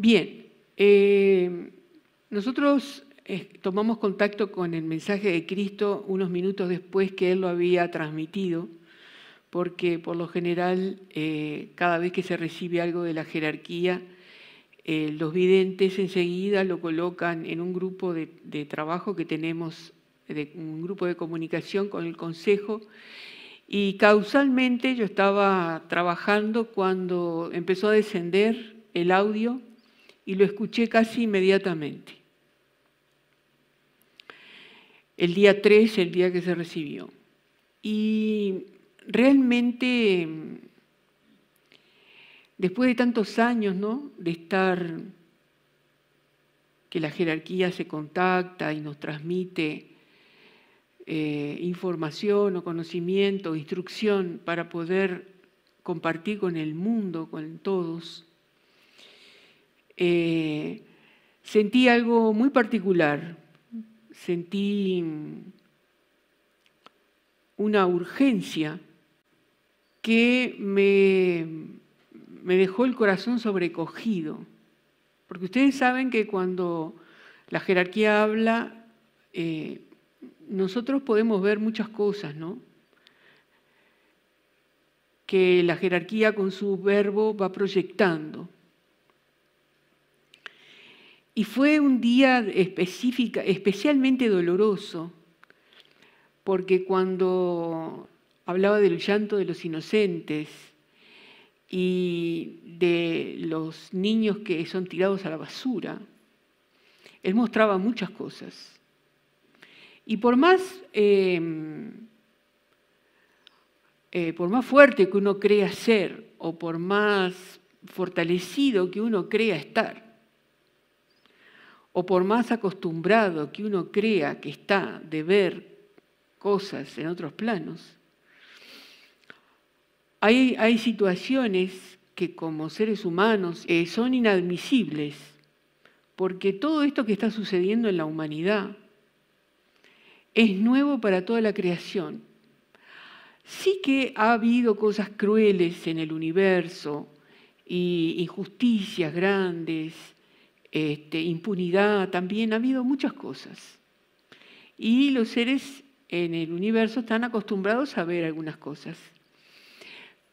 Bien, eh, nosotros eh, tomamos contacto con el mensaje de Cristo unos minutos después que Él lo había transmitido, porque por lo general eh, cada vez que se recibe algo de la jerarquía, los videntes enseguida lo colocan en un grupo de, trabajo que tenemos, un grupo de comunicación con el Consejo, y causalmente yo estaba trabajando cuando empezó a descender el audio y lo escuché casi inmediatamente. El día 3, el día que se recibió. Y realmente, después de tantos años, De estar, que la jerarquía se contacta y nos transmite eh, información o conocimiento, instrucción para poder compartir con el mundo, con todos eh, sentí algo muy particular, sentí mm, una urgencia que me, dejó el corazón sobrecogido, porque ustedes saben que cuando la jerarquía habla, eh, nosotros podemos ver muchas cosas, ¿no? Que la jerarquía con su verbo va proyectando. Y fue un día específica, especialmente doloroso, porque cuando hablaba del llanto de los inocentes y de los niños que son tirados a la basura, él mostraba muchas cosas. Y por más, em, eh, por más fuerte que uno crea ser o por más fortalecido que uno crea estar, o por más acostumbrado que uno crea que está de ver cosas en otros planos, hay, situaciones que como seres humanos eh, son inadmisibles, porque todo esto que está sucediendo en la humanidad es nuevo para toda la creación. Sí que ha habido cosas crueles en el universo y injusticias grandes este, impunidad también, ha habido muchas cosas. Y los seres en el universo están acostumbrados a ver algunas cosas.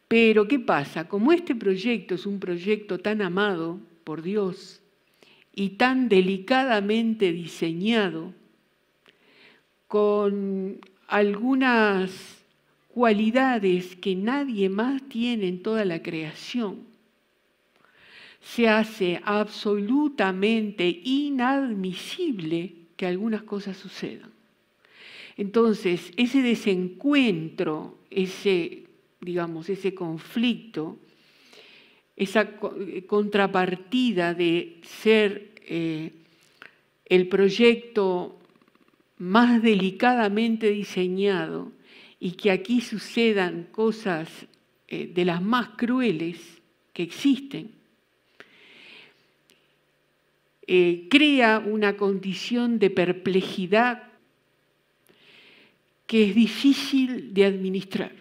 Pero ¿qué pasa? Como este proyecto es un proyecto tan amado por Dios y tan delicadamente diseñado, con algunas cualidades que nadie más tiene en toda la creación, se hace absolutamente inadmisible que algunas cosas sucedan. Entonces, ese desencuentro, ese, digamos, ese conflicto, esa eh, contrapartida de ser eh, el proyecto más delicadamente diseñado y que aquí sucedan cosas eh, de las más crueles que existen, eh, crea una condición de perplejidad que es difícil de administrar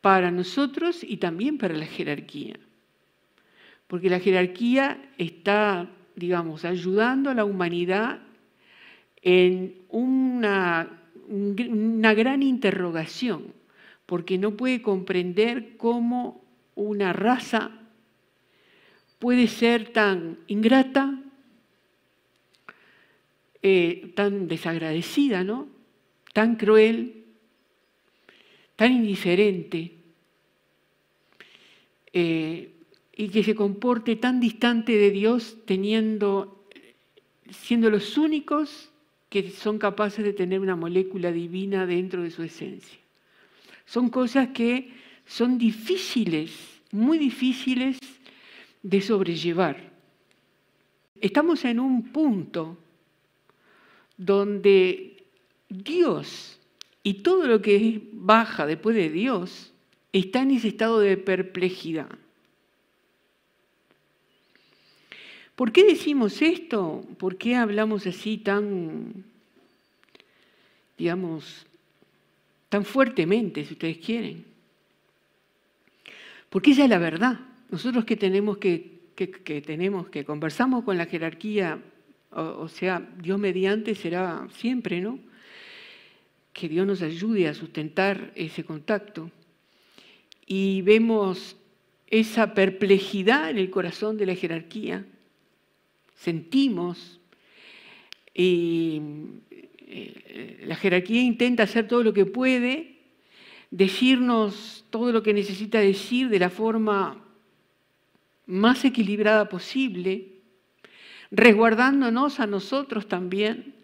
para nosotros y también para la jerarquía. Porque la jerarquía está, digamos, ayudando a la humanidad en una, una gran interrogación, porque no puede comprender cómo una raza puede ser tan ingrata, eh, tan desagradecida, ¿no? Tan cruel, tan indiferente, eh, y que se comporte tan distante de Dios teniendo, siendo los únicos que son capaces de tener una molécula divina dentro de su esencia. Son cosas que son difíciles, muy difíciles de sobrellevar. Estamos en un punto donde Dios y todo lo que baja después de Dios está en ese estado de perplejidad. ¿Por qué decimos esto? ¿Por qué hablamos así tan, digamos, tan fuertemente, si ustedes quieren? Porque esa es la verdad nosotros que tenemos que, conversamos con la jerarquía, o, o, sea, Dios mediante será siempre, ¿no? Que Dios nos ayude a sustentar ese contacto. Y vemos esa perplejidad en el corazón de la jerarquía. Sentimos. Y eh, la jerarquía intenta hacer todo lo que puede, decirnos todo lo que necesita decir de la forma más equilibrada posible, resguardándonos a nosotros también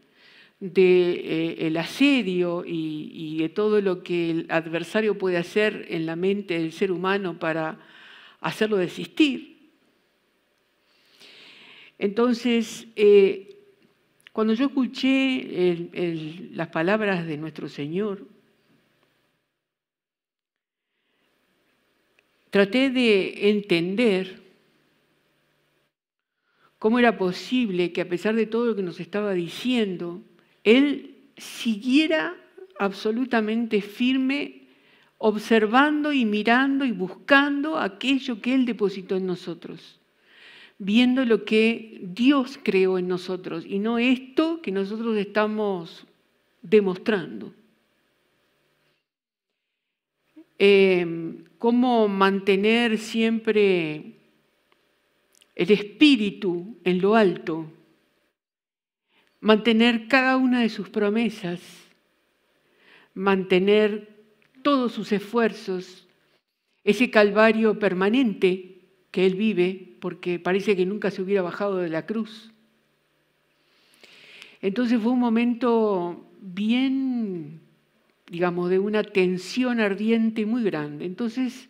del de, eh, asedio y, de todo lo que el adversario puede hacer en la mente del ser humano para hacerlo desistir. Entonces, eh, cuando yo escuché las palabras de nuestro Señor, traté de entender ¿Cómo era posible que a pesar de todo lo que nos estaba diciendo, él siguiera absolutamente firme observando y mirando y buscando aquello que Él depositó en nosotros, viendo lo que Dios creó en nosotros y no esto que nosotros estamos demostrando. Eh, ¿Cómo mantener siempre el espíritu en lo alto, mantener cada una de sus promesas, mantener todos sus esfuerzos, ese calvario permanente que él vive, porque parece que nunca se hubiera bajado de la cruz. Entonces fue un momento bien, digamos, de una tensión ardiente muy grande. Entonces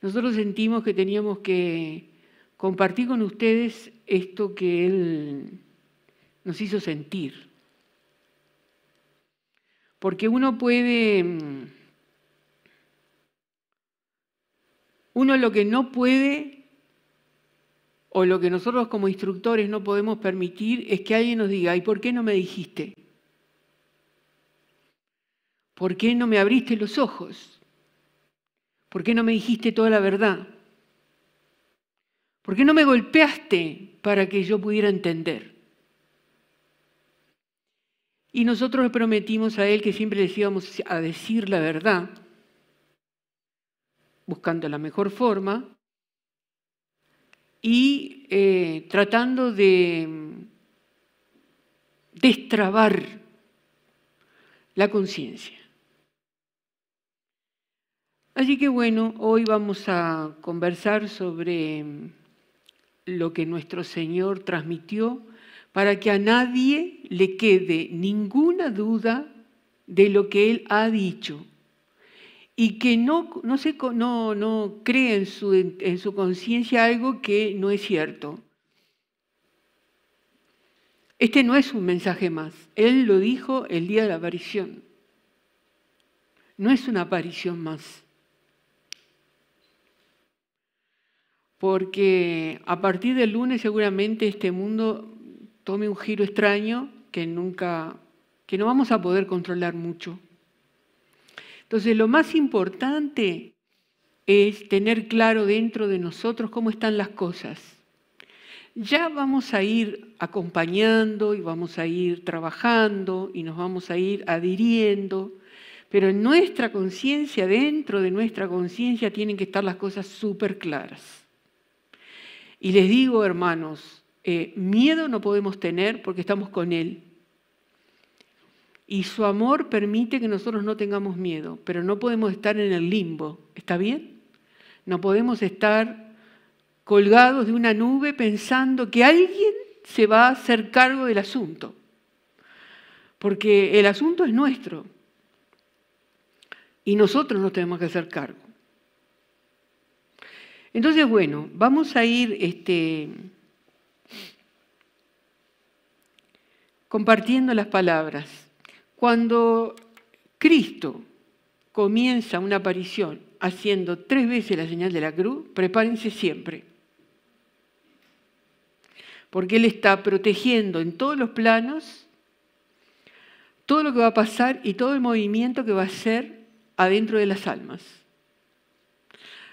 nosotros sentimos que teníamos que compartí con ustedes esto que él nos hizo sentir. Porque uno puede, mm, uno lo que no puede o lo que nosotros como instructores no podemos permitir es que alguien nos diga, ¿y por qué no me dijiste? ¿Por qué no me abriste los ojos? ¿Por qué no me dijiste toda la verdad? ¿Por qué no me golpeaste para que yo pudiera entender? Y nosotros le prometimos a él que siempre le íbamos a decir la verdad, buscando la mejor forma y eh, tratando de destrabar la conciencia. Así que bueno, hoy vamos a conversar sobre lo que nuestro Señor transmitió para que a nadie le quede ninguna duda de lo que Él ha dicho y que no, no, se, no, cree en en su conciencia algo que no es cierto. Este no es un mensaje más. Él lo dijo el día de la aparición. No es una aparición más. porque a partir del lunes seguramente este mundo tome un giro extraño que nunca, que no vamos a poder controlar mucho. Entonces lo más importante es tener claro dentro de nosotros cómo están las cosas. Ya vamos a ir acompañando y vamos a ir trabajando y nos vamos a ir adhiriendo, pero en nuestra conciencia, dentro de nuestra conciencia, tienen que estar las cosas súper claras. Y les digo, hermanos, eh, miedo no podemos tener porque estamos con Él. Y su amor permite que nosotros no tengamos miedo, pero no podemos estar en el limbo. ¿Está bien? No podemos estar colgados de una nube pensando que alguien se va a hacer cargo del asunto. Porque el asunto es nuestro. Y nosotros nos tenemos que hacer cargo. Entonces, bueno, vamos a ir este, compartiendo las palabras. Cuando Cristo comienza una aparición haciendo tres veces la señal de la cruz, prepárense siempre. Porque Él está protegiendo en todos los planos todo lo que va a pasar y todo el movimiento que va a hacer adentro de las almas.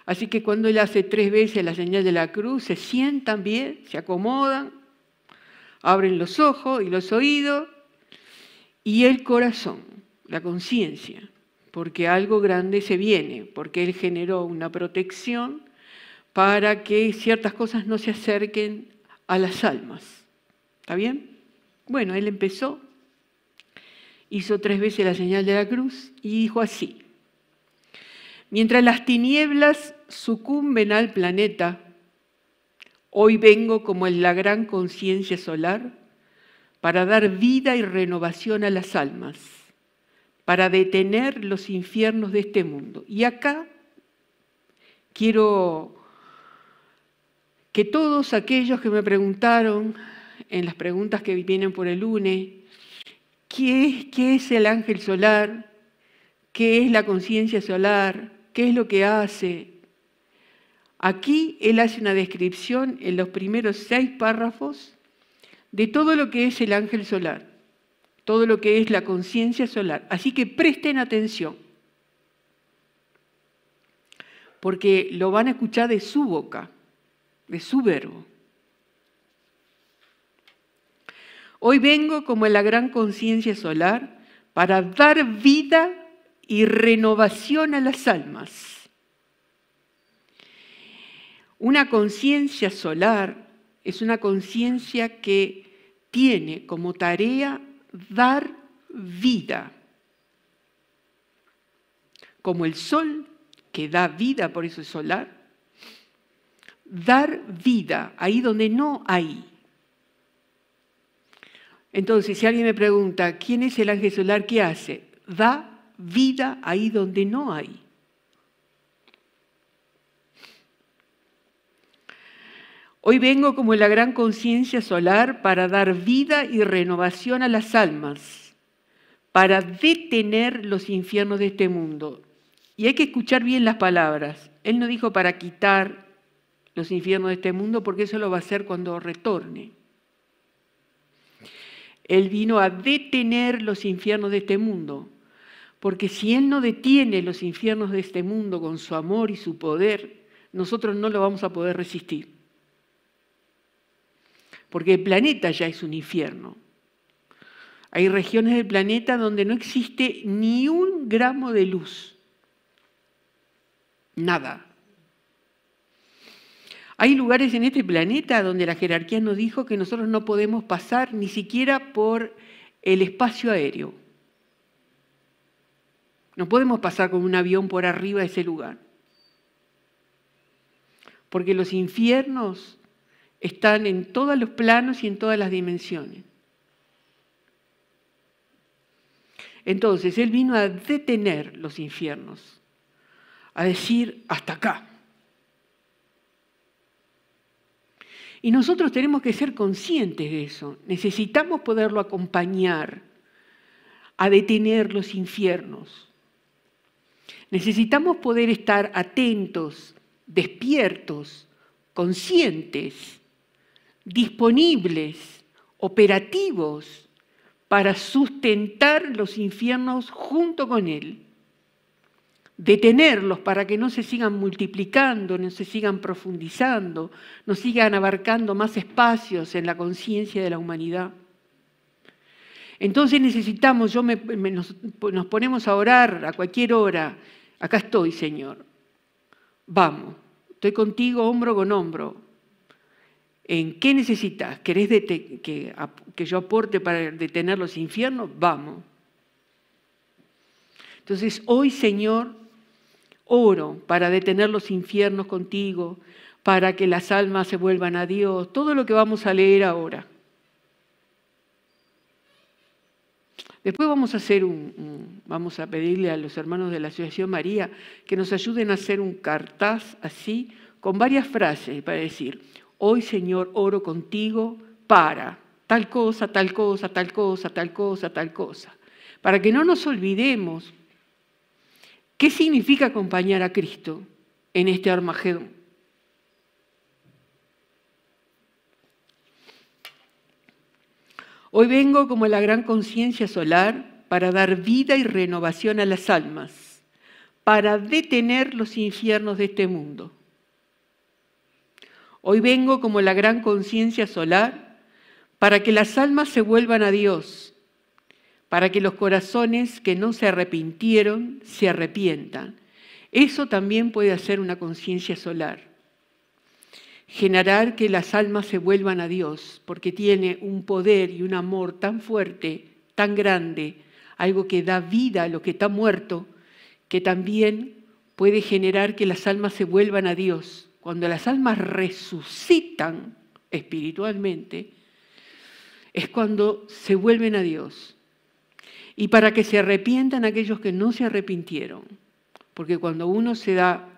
Así que cuando él hace tres veces la señal de la cruz, se sientan bien, se acomodan, abren los ojos y los oídos y el corazón, la conciencia, porque algo grande se viene, porque él generó una protección para que ciertas cosas no se acerquen a las almas. ¿Está bien? Bueno, él empezó, hizo tres veces la señal de la cruz y dijo así, Mientras las tinieblas sucumben al planeta, hoy vengo como en la gran conciencia solar para dar vida y renovación a las almas, para detener los infiernos de este mundo. Y acá quiero que todos aquellos que me preguntaron en las preguntas que vienen por el lunes, ¿qué es, qué es el ángel solar? ¿Qué es la conciencia solar? qué es lo que hace. Aquí él hace una descripción en los primeros seis párrafos de todo lo que es el ángel solar, todo lo que es la conciencia solar. Así que presten atención, porque lo van a escuchar de su boca, de su verbo. Hoy vengo como la gran conciencia solar para dar vida y renovación a las almas. Una conciencia solar es una conciencia que tiene como tarea dar vida, como el sol que da vida, por eso es solar, dar vida ahí donde no hay. Entonces, si alguien me pregunta, ¿quién es el ángel solar? ¿Qué hace? Da vida ahí donde no hay. Hoy vengo como la gran conciencia solar para dar vida y renovación a las almas, para detener los infiernos de este mundo. Y hay que escuchar bien las palabras. Él no dijo para quitar los infiernos de este mundo porque eso lo va a hacer cuando retorne. Él vino a detener los infiernos de este mundo. Porque si Él no detiene los infiernos de este mundo con su amor y su poder, nosotros no lo vamos a poder resistir. Porque el planeta ya es un infierno. Hay regiones del planeta donde no existe ni un gramo de luz. Nada. Hay lugares en este planeta donde la jerarquía nos dijo que nosotros no podemos pasar ni siquiera por el espacio aéreo. No podemos pasar con un avión por arriba de ese lugar. Porque los infiernos están en todos los planos y en todas las dimensiones. Entonces, Él vino a detener los infiernos, a decir, hasta acá. Y nosotros tenemos que ser conscientes de eso. Necesitamos poderlo acompañar a detener los infiernos. Necesitamos poder estar atentos, despiertos, conscientes, disponibles, operativos para sustentar los infiernos junto con Él, detenerlos para que no se sigan multiplicando, no se sigan profundizando, no sigan abarcando más espacios en la conciencia de la humanidad. Entonces necesitamos, yo nos, nos ponemos a orar a cualquier hora Acá estoy, Señor. Vamos, estoy contigo hombro con hombro. ¿En qué necesitas? ¿Querés que, que yo aporte para detener los infiernos? Vamos. Entonces, hoy, Señor, oro para detener los infiernos contigo, para que las almas se vuelvan a Dios, todo lo que vamos a leer ahora. Después vamos a, hacer un, vamos a pedirle a los hermanos de la Asociación María que nos ayuden a hacer un cartaz así, con varias frases para decir, hoy Señor oro contigo para tal cosa, tal cosa, tal cosa, tal cosa, tal cosa. Para que no nos olvidemos qué significa acompañar a Cristo en este Armagedón. Hoy vengo como la gran conciencia solar para dar vida y renovación a las almas, para detener los infiernos de este mundo. Hoy vengo como la gran conciencia solar para que las almas se vuelvan a Dios, para que los corazones que no se arrepintieron se arrepientan. Eso también puede hacer una conciencia solar generar que las almas se vuelvan a Dios, porque tiene un poder y un amor tan fuerte, tan grande, algo que da vida a lo que está muerto, que también puede generar que las almas se vuelvan a Dios. Cuando las almas resucitan espiritualmente, es cuando se vuelven a Dios. Y para que se arrepientan aquellos que no se arrepintieron, porque cuando uno se da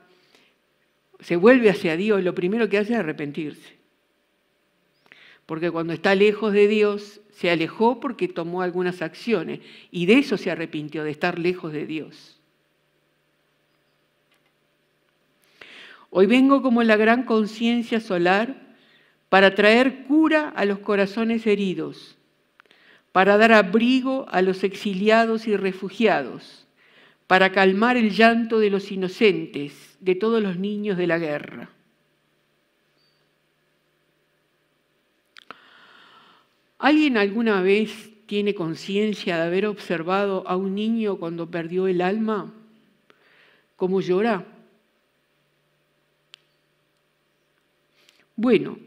se vuelve hacia Dios, lo primero que hace es arrepentirse. Porque cuando está lejos de Dios, se alejó porque tomó algunas acciones y de eso se arrepintió, de estar lejos de Dios. Hoy vengo como la gran conciencia solar para traer cura a los corazones heridos, para dar abrigo a los exiliados y refugiados, para calmar el llanto de los inocentes, de todos los niños de la guerra. ¿Alguien alguna vez tiene conciencia de haber observado a un niño cuando perdió el alma? ¿Cómo llora? Bueno,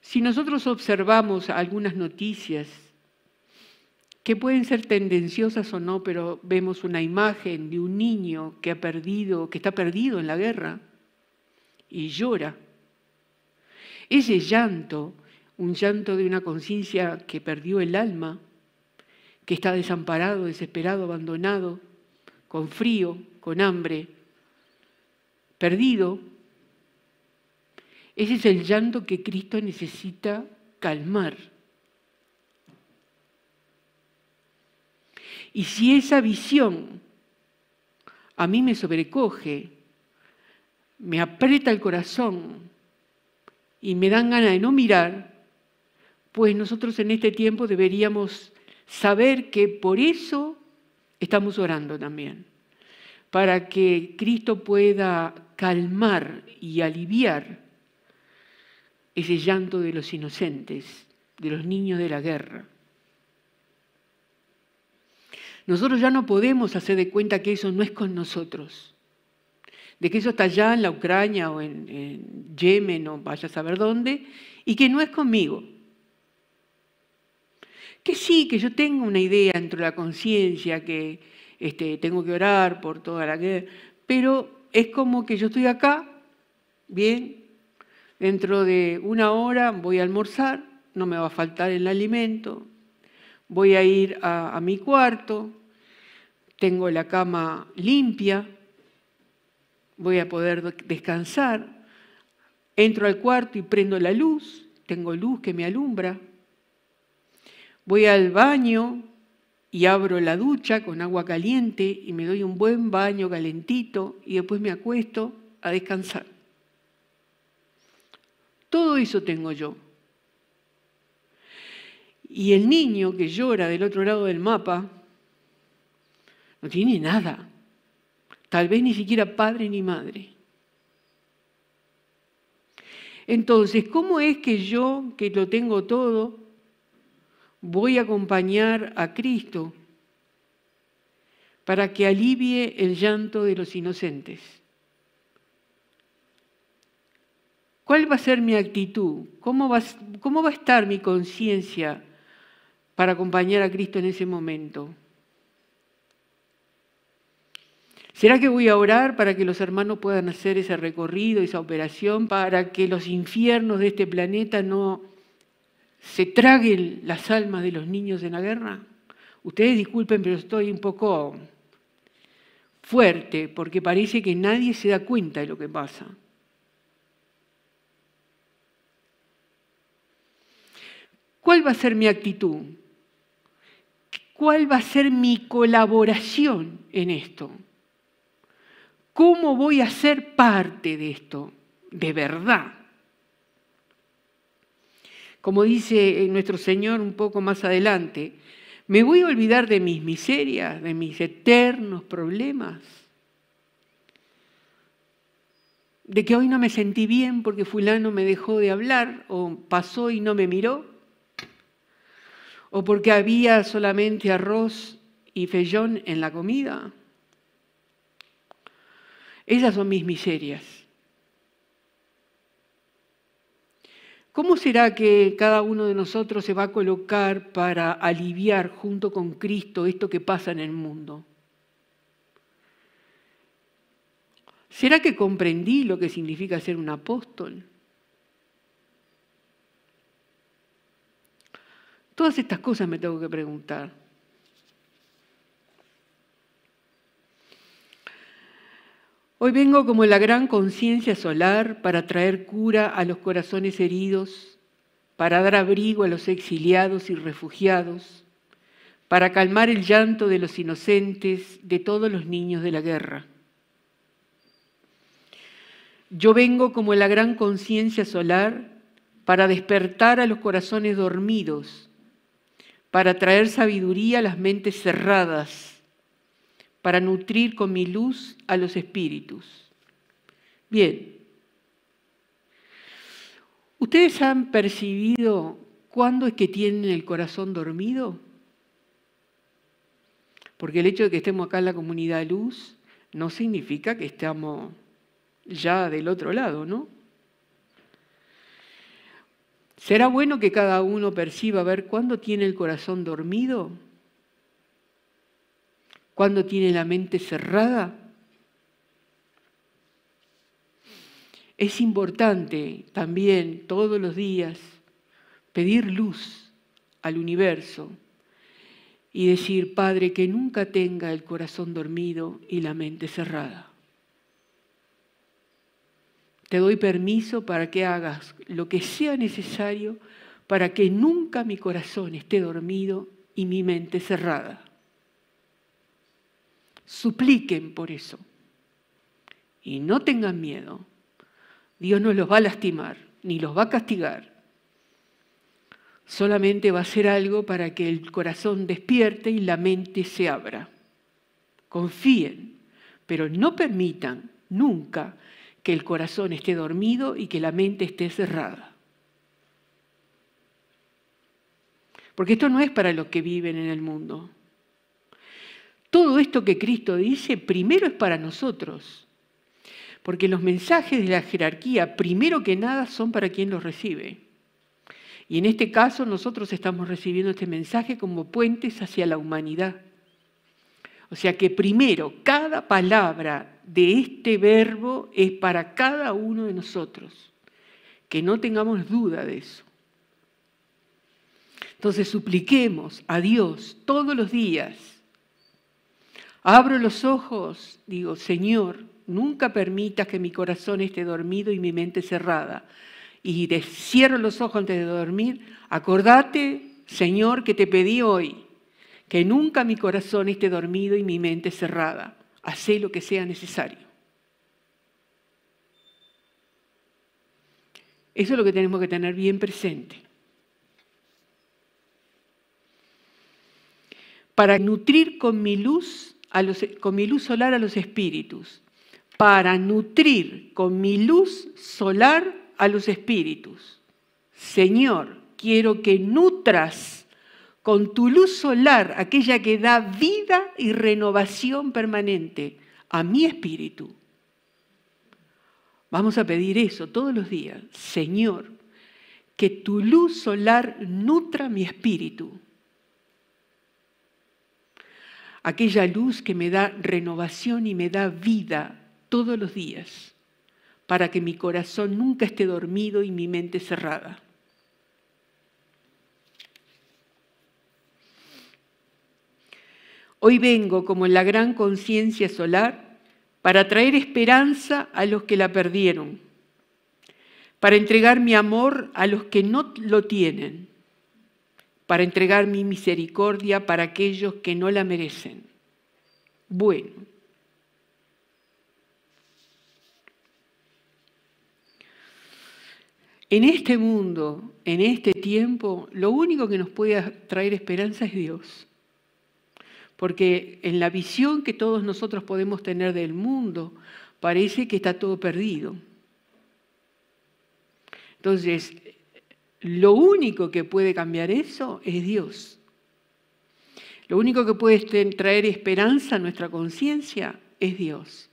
si nosotros observamos algunas noticias que pueden ser tendenciosas o no, pero vemos una imagen de un niño que ha perdido, que está perdido en la guerra y llora. Ese llanto, un llanto de una conciencia que perdió el alma, que está desamparado, desesperado, abandonado, con frío, con hambre, perdido, ese es el llanto que Cristo necesita calmar Y si esa visión a mí me sobrecoge, me aprieta el corazón y me dan ganas de no mirar, pues nosotros en este tiempo deberíamos saber que por eso estamos orando también, para que Cristo pueda calmar y aliviar ese llanto de los inocentes, de los niños de la guerra. Nosotros ya no podemos hacer de cuenta que eso no es con nosotros, de que eso está allá en la Ucrania o en, Yemen o vaya a saber dónde, y que no es conmigo. Que sí, que yo tengo una idea dentro de la conciencia, que este, tengo que orar por toda la guerra, pero es como que yo estoy acá, bien, dentro de una hora voy a almorzar, no me va a faltar el alimento, voy a ir a, mi cuarto, tengo la cama limpia, voy a poder descansar, entro al cuarto y prendo la luz, tengo luz que me alumbra, voy al baño y abro la ducha con agua caliente y me doy un buen baño calentito y después me acuesto a descansar. Todo eso tengo yo. Y el niño que llora del otro lado del mapa no tiene nada. Tal vez ni siquiera padre ni madre. Entonces, ¿cómo es que yo, que lo tengo todo, voy a acompañar a Cristo para que alivie el llanto de los inocentes? ¿Cuál va a ser mi actitud? ¿Cómo va, a estar mi conciencia para acompañar a Cristo en ese momento. ¿Será que voy a orar para que los hermanos puedan hacer ese recorrido, esa operación, para que los infiernos de este planeta no se traguen las almas de los niños en la guerra? Ustedes disculpen, pero estoy un poco fuerte, porque parece que nadie se da cuenta de lo que pasa. ¿Cuál va a ser mi actitud? cuál va a ser mi colaboración en esto. ¿Cómo voy a ser parte de esto? De verdad. Como dice eh, nuestro Señor un poco más adelante, me voy a olvidar de mis miserias, de mis eternos problemas, de que hoy no me sentí bien porque fulano me dejó de hablar o pasó y no me miró o porque había solamente arroz y fellón en la comida. Esas son mis miserias. ¿Cómo será que cada uno de nosotros se va a colocar para aliviar junto con Cristo esto que pasa en el mundo? ¿Será que comprendí lo que significa ser un apóstol? Todas estas cosas me tengo que preguntar. Hoy vengo como la gran conciencia solar para traer cura a los corazones heridos, para dar abrigo a los exiliados y refugiados, para calmar el llanto de los inocentes, de todos los niños de la guerra. Yo vengo como la gran conciencia solar para despertar a los corazones dormidos, para traer sabiduría a las mentes cerradas, para nutrir con mi luz a los espíritus. Bien, ¿ustedes han percibido cuándo es que tienen el corazón dormido? Porque el hecho de que estemos acá en la comunidad de luz no significa que estamos ya del otro lado, ¿no? Será bueno que cada uno perciba a ver cuándo tiene el corazón dormido, cuándo tiene la mente cerrada. Es importante también todos los días pedir luz al universo y decir, Padre, que nunca tenga el corazón dormido y la mente cerrada. Te doy permiso para que hagas lo que sea necesario para que nunca mi corazón esté dormido y mi mente cerrada. Supliquen por eso. Y no tengan miedo. Dios no los va a lastimar, ni los va a castigar. Solamente va a hacer algo para que el corazón despierte y la mente se abra. Confíen, pero no permitan nunca que el corazón esté dormido y que la mente esté cerrada. Porque esto no es para los que viven en el mundo. Todo esto que Cristo dice primero es para nosotros. Porque los mensajes de la jerarquía, primero que nada, son para quien los recibe. Y en este caso nosotros estamos recibiendo este mensaje como puentes hacia la humanidad. O sea que primero, cada palabra de este verbo es para cada uno de nosotros, que no tengamos duda de eso. Entonces supliquemos a Dios todos los días. Abro los ojos, digo, Señor, nunca permitas que mi corazón esté dormido y mi mente cerrada. Y cierro los ojos antes de dormir. Acordate, Señor, que te pedí hoy que nunca mi corazón esté dormido y mi mente cerrada. Hacé lo que sea necesario. Eso es lo que tenemos que tener bien presente. Para nutrir con mi luz, con mi luz solar a los espíritus. Para nutrir con mi luz solar a los espíritus. Señor, quiero que nutras con tu luz solar, aquella que da vida y renovación permanente a mi espíritu. Vamos a pedir eso todos los días. Señor, que tu luz solar nutra mi espíritu. Aquella luz que me da renovación y me da vida todos los días, para que mi corazón nunca esté dormido y mi mente cerrada. Hoy vengo como en la gran conciencia solar para traer esperanza a los que la perdieron, para entregar mi amor a los que no lo tienen, para entregar mi misericordia para aquellos que no la merecen. Bueno, En este mundo, en este tiempo, lo único que nos puede traer esperanza es Dios porque en la visión que todos nosotros podemos tener del mundo, parece que está todo perdido. Entonces, lo único que puede cambiar eso es Dios. Lo único que puede traer esperanza a nuestra conciencia es Dios.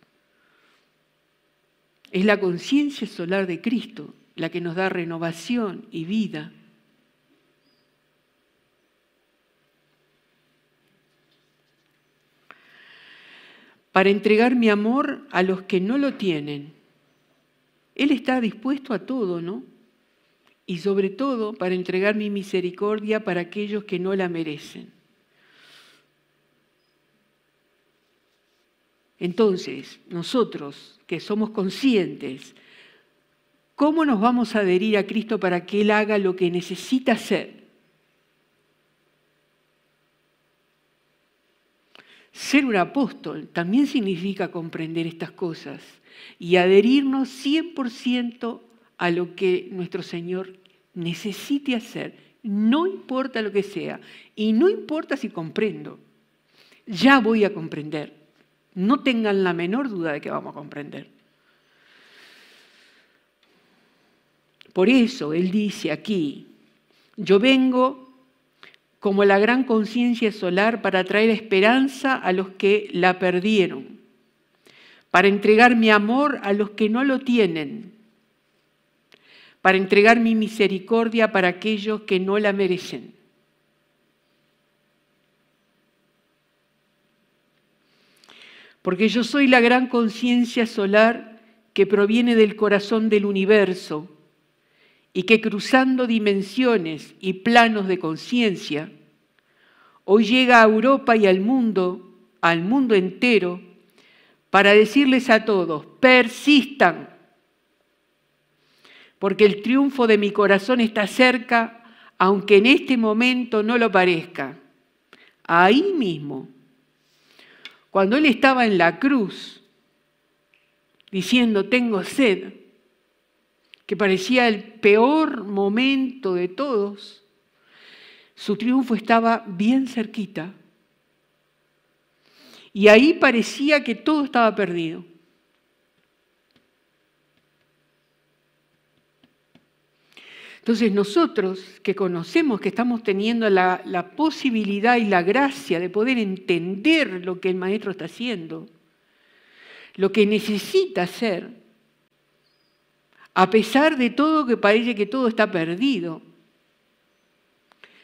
Es la conciencia solar de Cristo la que nos da renovación y vida. para entregar mi amor a los que no lo tienen. Él está dispuesto a todo, ¿no? Y sobre todo para entregar mi misericordia para aquellos que no la merecen. Entonces, nosotros que somos conscientes, ¿cómo nos vamos a adherir a Cristo para que Él haga lo que necesita hacer? Ser un apóstol también significa comprender estas cosas y adherirnos 100% a lo que nuestro Señor necesite hacer, no importa lo que sea, y no importa si comprendo, ya voy a comprender. No tengan la menor duda de que vamos a comprender. Por eso Él dice aquí, yo vengo como la gran conciencia solar para traer esperanza a los que la perdieron, para entregar mi amor a los que no lo tienen, para entregar mi misericordia para aquellos que no la merecen. Porque yo soy la gran conciencia solar que proviene del corazón del universo y que cruzando dimensiones y planos de conciencia, hoy llega a Europa y al mundo, al mundo entero, para decirles a todos, persistan, porque el triunfo de mi corazón está cerca, aunque en este momento no lo parezca. Ahí mismo, cuando él estaba en la cruz, diciendo, tengo sed, que parecía el peor momento de todos, su triunfo estaba bien cerquita. Y ahí parecía que todo estaba perdido. Entonces nosotros que conocemos que estamos teniendo la, la, posibilidad y la gracia de poder entender lo que el maestro está haciendo, lo que necesita hacer, a pesar de todo que parece que todo está perdido.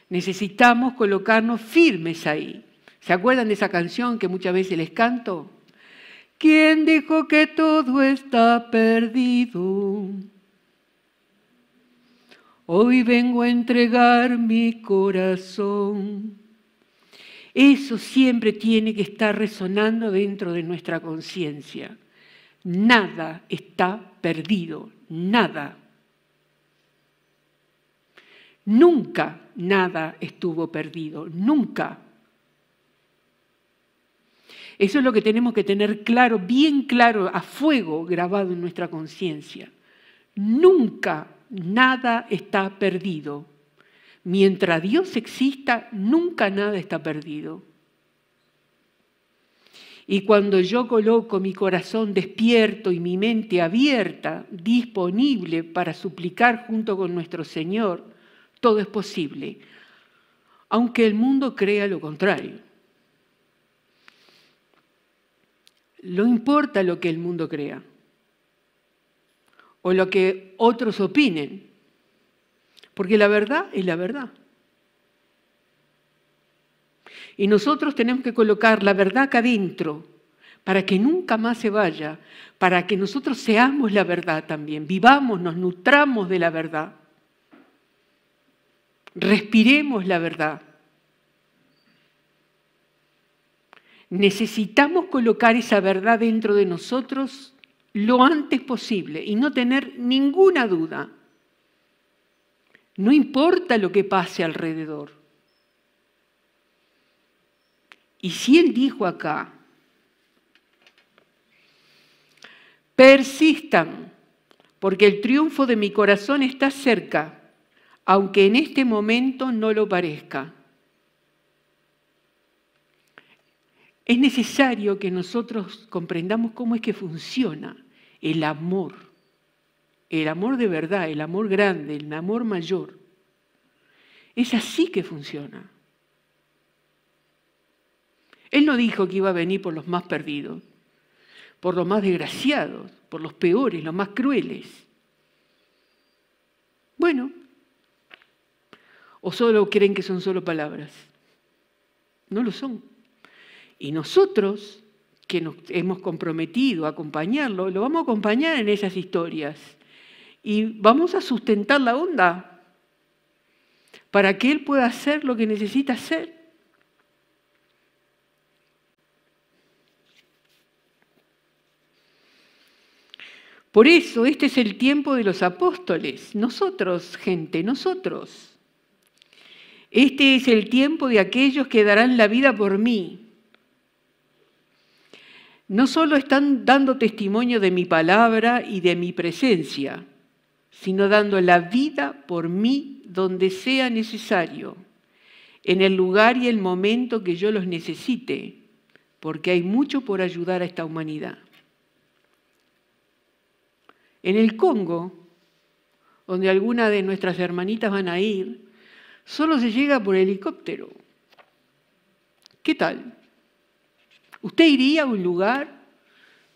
Necesitamos colocarnos firmes ahí. ¿Se acuerdan de esa canción que muchas veces les canto? ¿Quién dijo que todo está perdido? Hoy vengo a entregar mi corazón. Eso siempre tiene que estar resonando dentro de nuestra conciencia. Nada está perdido, nada. Nunca nada estuvo perdido, nunca. Eso es lo que tenemos que tener claro, bien claro, a fuego grabado en nuestra conciencia. Nunca nada está perdido. Mientras Dios exista, nunca nada está perdido. Y cuando yo coloco mi corazón despierto y mi mente abierta, disponible para suplicar junto con nuestro Señor, todo es posible, aunque el mundo crea lo contrario. No importa lo que el mundo crea o lo que otros opinen, porque la verdad es la verdad. Y nosotros tenemos que colocar la verdad acá adentro para que nunca más se vaya, para que nosotros seamos la verdad también, vivamos, nos nutramos de la verdad, respiremos la verdad. Necesitamos colocar esa verdad dentro de nosotros lo antes posible y no tener ninguna duda. No importa lo que pase alrededor. Y si él dijo acá, persistan, porque el triunfo de mi corazón está cerca, aunque en este momento no lo parezca. Es necesario que nosotros comprendamos cómo es que funciona el amor, el amor de verdad, el amor grande, el amor mayor. Es así que funciona. Él no dijo que iba a venir por los más perdidos, por los más desgraciados, por los peores, los más crueles. Bueno, o solo creen que son solo palabras. No lo son. Y nosotros, que nos hemos comprometido a acompañarlo, lo vamos a acompañar en esas historias. Y vamos a sustentar la onda para que él pueda hacer lo que necesita hacer. Por eso este es el tiempo de los apóstoles, nosotros, gente, nosotros. Este es el tiempo de aquellos que darán la vida por mí. No solo están dando testimonio de mi palabra y de mi presencia, sino dando la vida por mí donde sea necesario, en el lugar y el momento que yo los necesite, porque hay mucho por ayudar a esta humanidad. En el Congo, donde algunas de nuestras hermanitas van a ir, solo se llega por helicóptero. ¿Qué tal? ¿Usted iría a un lugar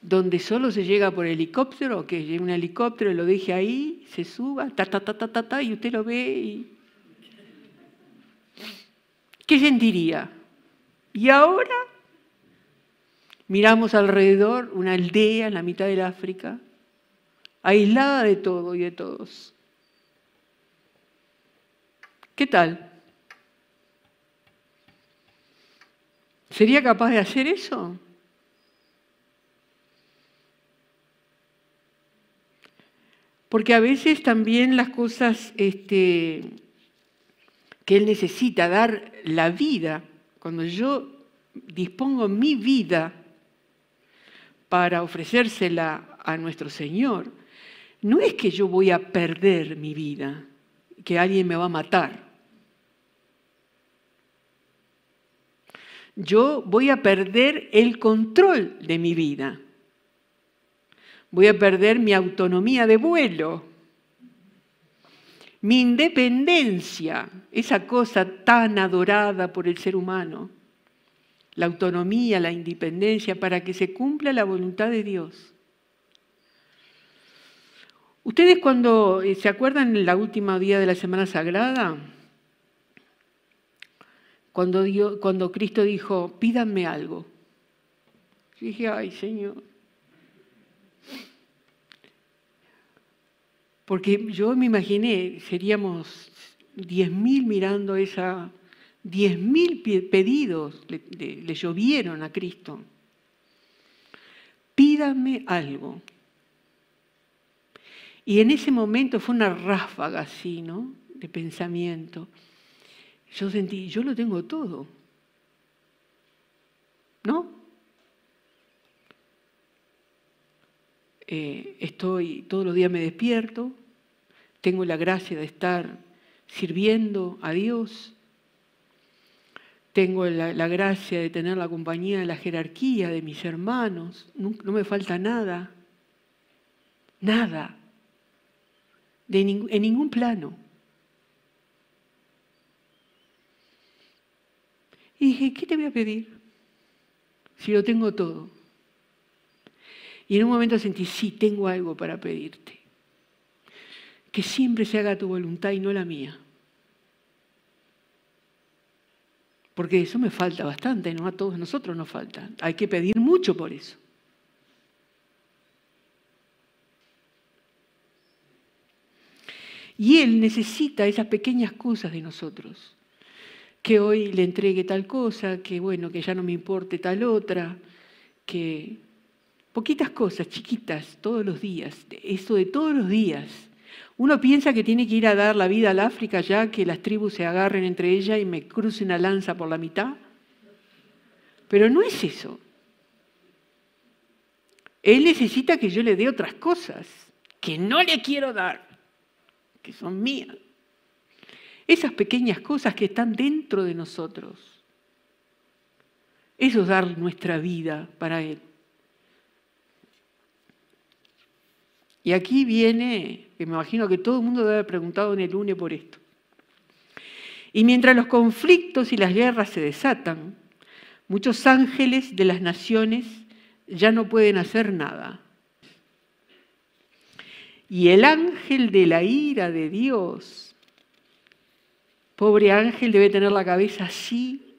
donde solo se llega por helicóptero, que llegue un helicóptero lo deje ahí, se suba, ta, ta, ta, ta, ta, ta, y usted lo ve y... ¿Qué sentiría? Y ahora miramos alrededor una aldea en la mitad del África, aislada de todo y de todos. ¿Qué tal? ¿Sería capaz de hacer eso? Porque a veces también las cosas este, que él necesita, dar la vida, cuando yo dispongo mi vida para ofrecérsela a nuestro Señor, no es que yo voy a perder mi vida, que alguien me va a matar. Yo voy a perder el control de mi vida. Voy a perder mi autonomía de vuelo, mi independencia, esa cosa tan adorada por el ser humano, la autonomía, la independencia, para que se cumpla la voluntad de Dios. Ustedes cuando eh, se acuerdan en la última día de la Semana Sagrada, cuando, Cristo dijo, pídanme algo. Yo dije, ay Señor. Porque yo me imaginé, seríamos mil mirando esa, 10.000 pedidos le, le llovieron a Cristo. Pídanme algo. Y en ese momento fue una ráfaga así, ¿no? De pensamiento. Yo sentí, yo lo tengo todo. ¿No? Eh, estoy, todos los días me despierto, tengo la gracia de estar sirviendo a Dios, tengo la, gracia de tener la compañía de la jerarquía de mis hermanos, no me falta nada, nada en ningún plano. Y dije, ¿qué te voy a pedir? Si lo tengo todo. Y en un momento sentí, sí, tengo algo para pedirte. Que siempre se haga tu voluntad y no la mía. Porque eso me falta bastante, ¿no? A todos nosotros nos falta. Hay que pedir mucho por eso. Y Él necesita esas pequeñas cosas de nosotros. Que hoy le entregue tal cosa, que bueno, que ya no me importe tal otra, que poquitas cosas chiquitas todos los días, eso de todos los días. Uno piensa que tiene que ir a dar la vida al África ya que las tribus se agarren entre ellas y me crucen la lanza por la mitad. Pero no es eso. Él necesita que yo le dé otras cosas que no le quiero dar que son mías. Esas pequeñas cosas que están dentro de nosotros. Eso es dar nuestra vida para Él. Y aquí viene, que me imagino que todo el mundo debe haber preguntado en el lunes por esto. Y mientras los conflictos y las guerras se desatan, muchos ángeles de las naciones ya no pueden hacer nada. Y el ángel de la ira de Dios, pobre ángel, debe tener la cabeza así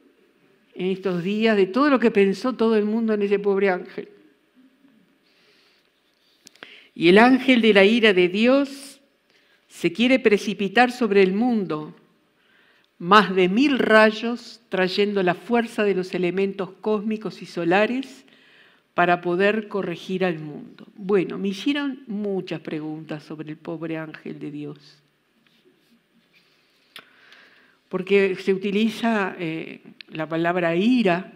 en estos días de todo lo que pensó todo el mundo en ese pobre ángel. Y el ángel de la ira de Dios se quiere precipitar sobre el mundo, más de mil rayos trayendo la fuerza de los elementos cósmicos y solares para poder corregir al mundo. Bueno, me hicieron muchas preguntas sobre el pobre ángel de Dios, porque se utiliza eh, la palabra ira,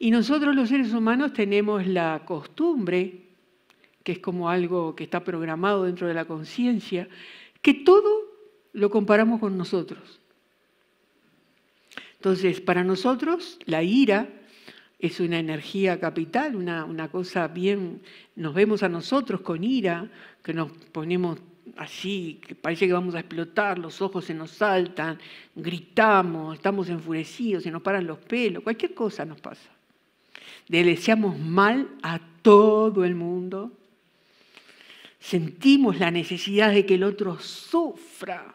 y nosotros los seres humanos tenemos la costumbre, que es como algo que está programado dentro de la conciencia, que todo lo comparamos con nosotros. Entonces, para nosotros la ira es una energía capital, una, una, cosa bien, nos vemos a nosotros con ira, que nos ponemos así, que parece que vamos a explotar, los ojos se nos saltan, gritamos, estamos enfurecidos, se nos paran los pelos, cualquier cosa nos pasa. deseamos mal a todo el mundo, sentimos la necesidad de que el otro sufra,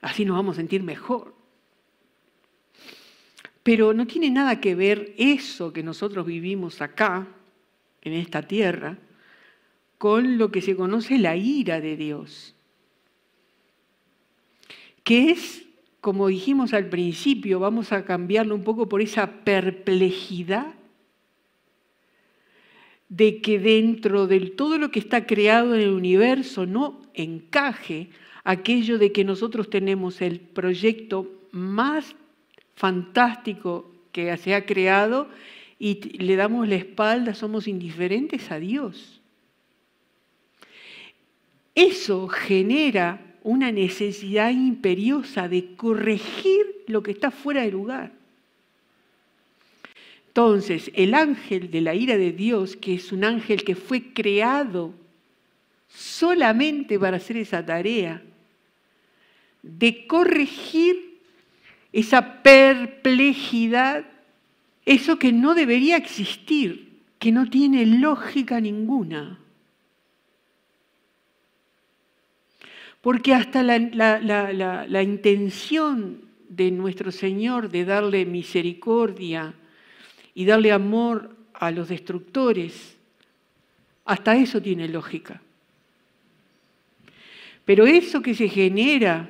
así nos vamos a sentir mejor. Pero no tiene nada que ver eso que nosotros vivimos acá, en esta tierra, con lo que se conoce la ira de Dios, que es, como dijimos al principio, vamos a cambiarlo un poco por esa perplejidad de que dentro de todo lo que está creado en el universo no encaje aquello de que nosotros tenemos el proyecto más fantástico que se ha creado y le damos la espalda, somos indiferentes a Dios. Eso genera una necesidad imperiosa de corregir lo que está fuera de lugar. Entonces, el ángel de la ira de Dios, que es un ángel que fue creado solamente para hacer esa tarea, de corregir esa perplejidad, eso que no debería existir, que no tiene lógica ninguna. Porque hasta la, intención de nuestro Señor de darle misericordia y darle amor a los destructores, hasta eso tiene lógica. Pero eso que se genera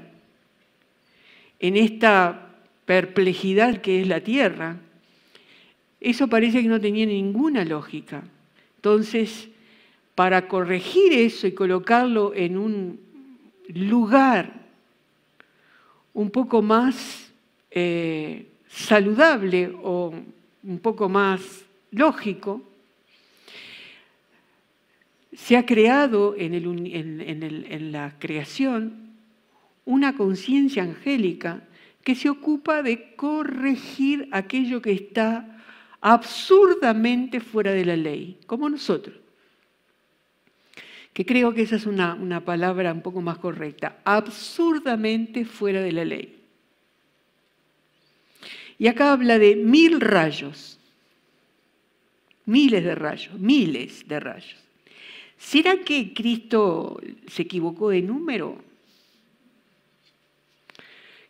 en esta perplejidad que es la tierra, eso parece que no tenía ninguna lógica. Entonces, para corregir eso y colocarlo en un lugar un poco más eh, saludable o un poco más lógico, se ha creado en la creación una conciencia angélica que se ocupa de corregir aquello que está absurdamente fuera de la ley, como nosotros. Que creo que esa es una, palabra un poco más correcta, absurdamente fuera de la ley. Y acá habla de mil rayos, miles de rayos, miles de rayos. ¿Será que Cristo se equivocó de número?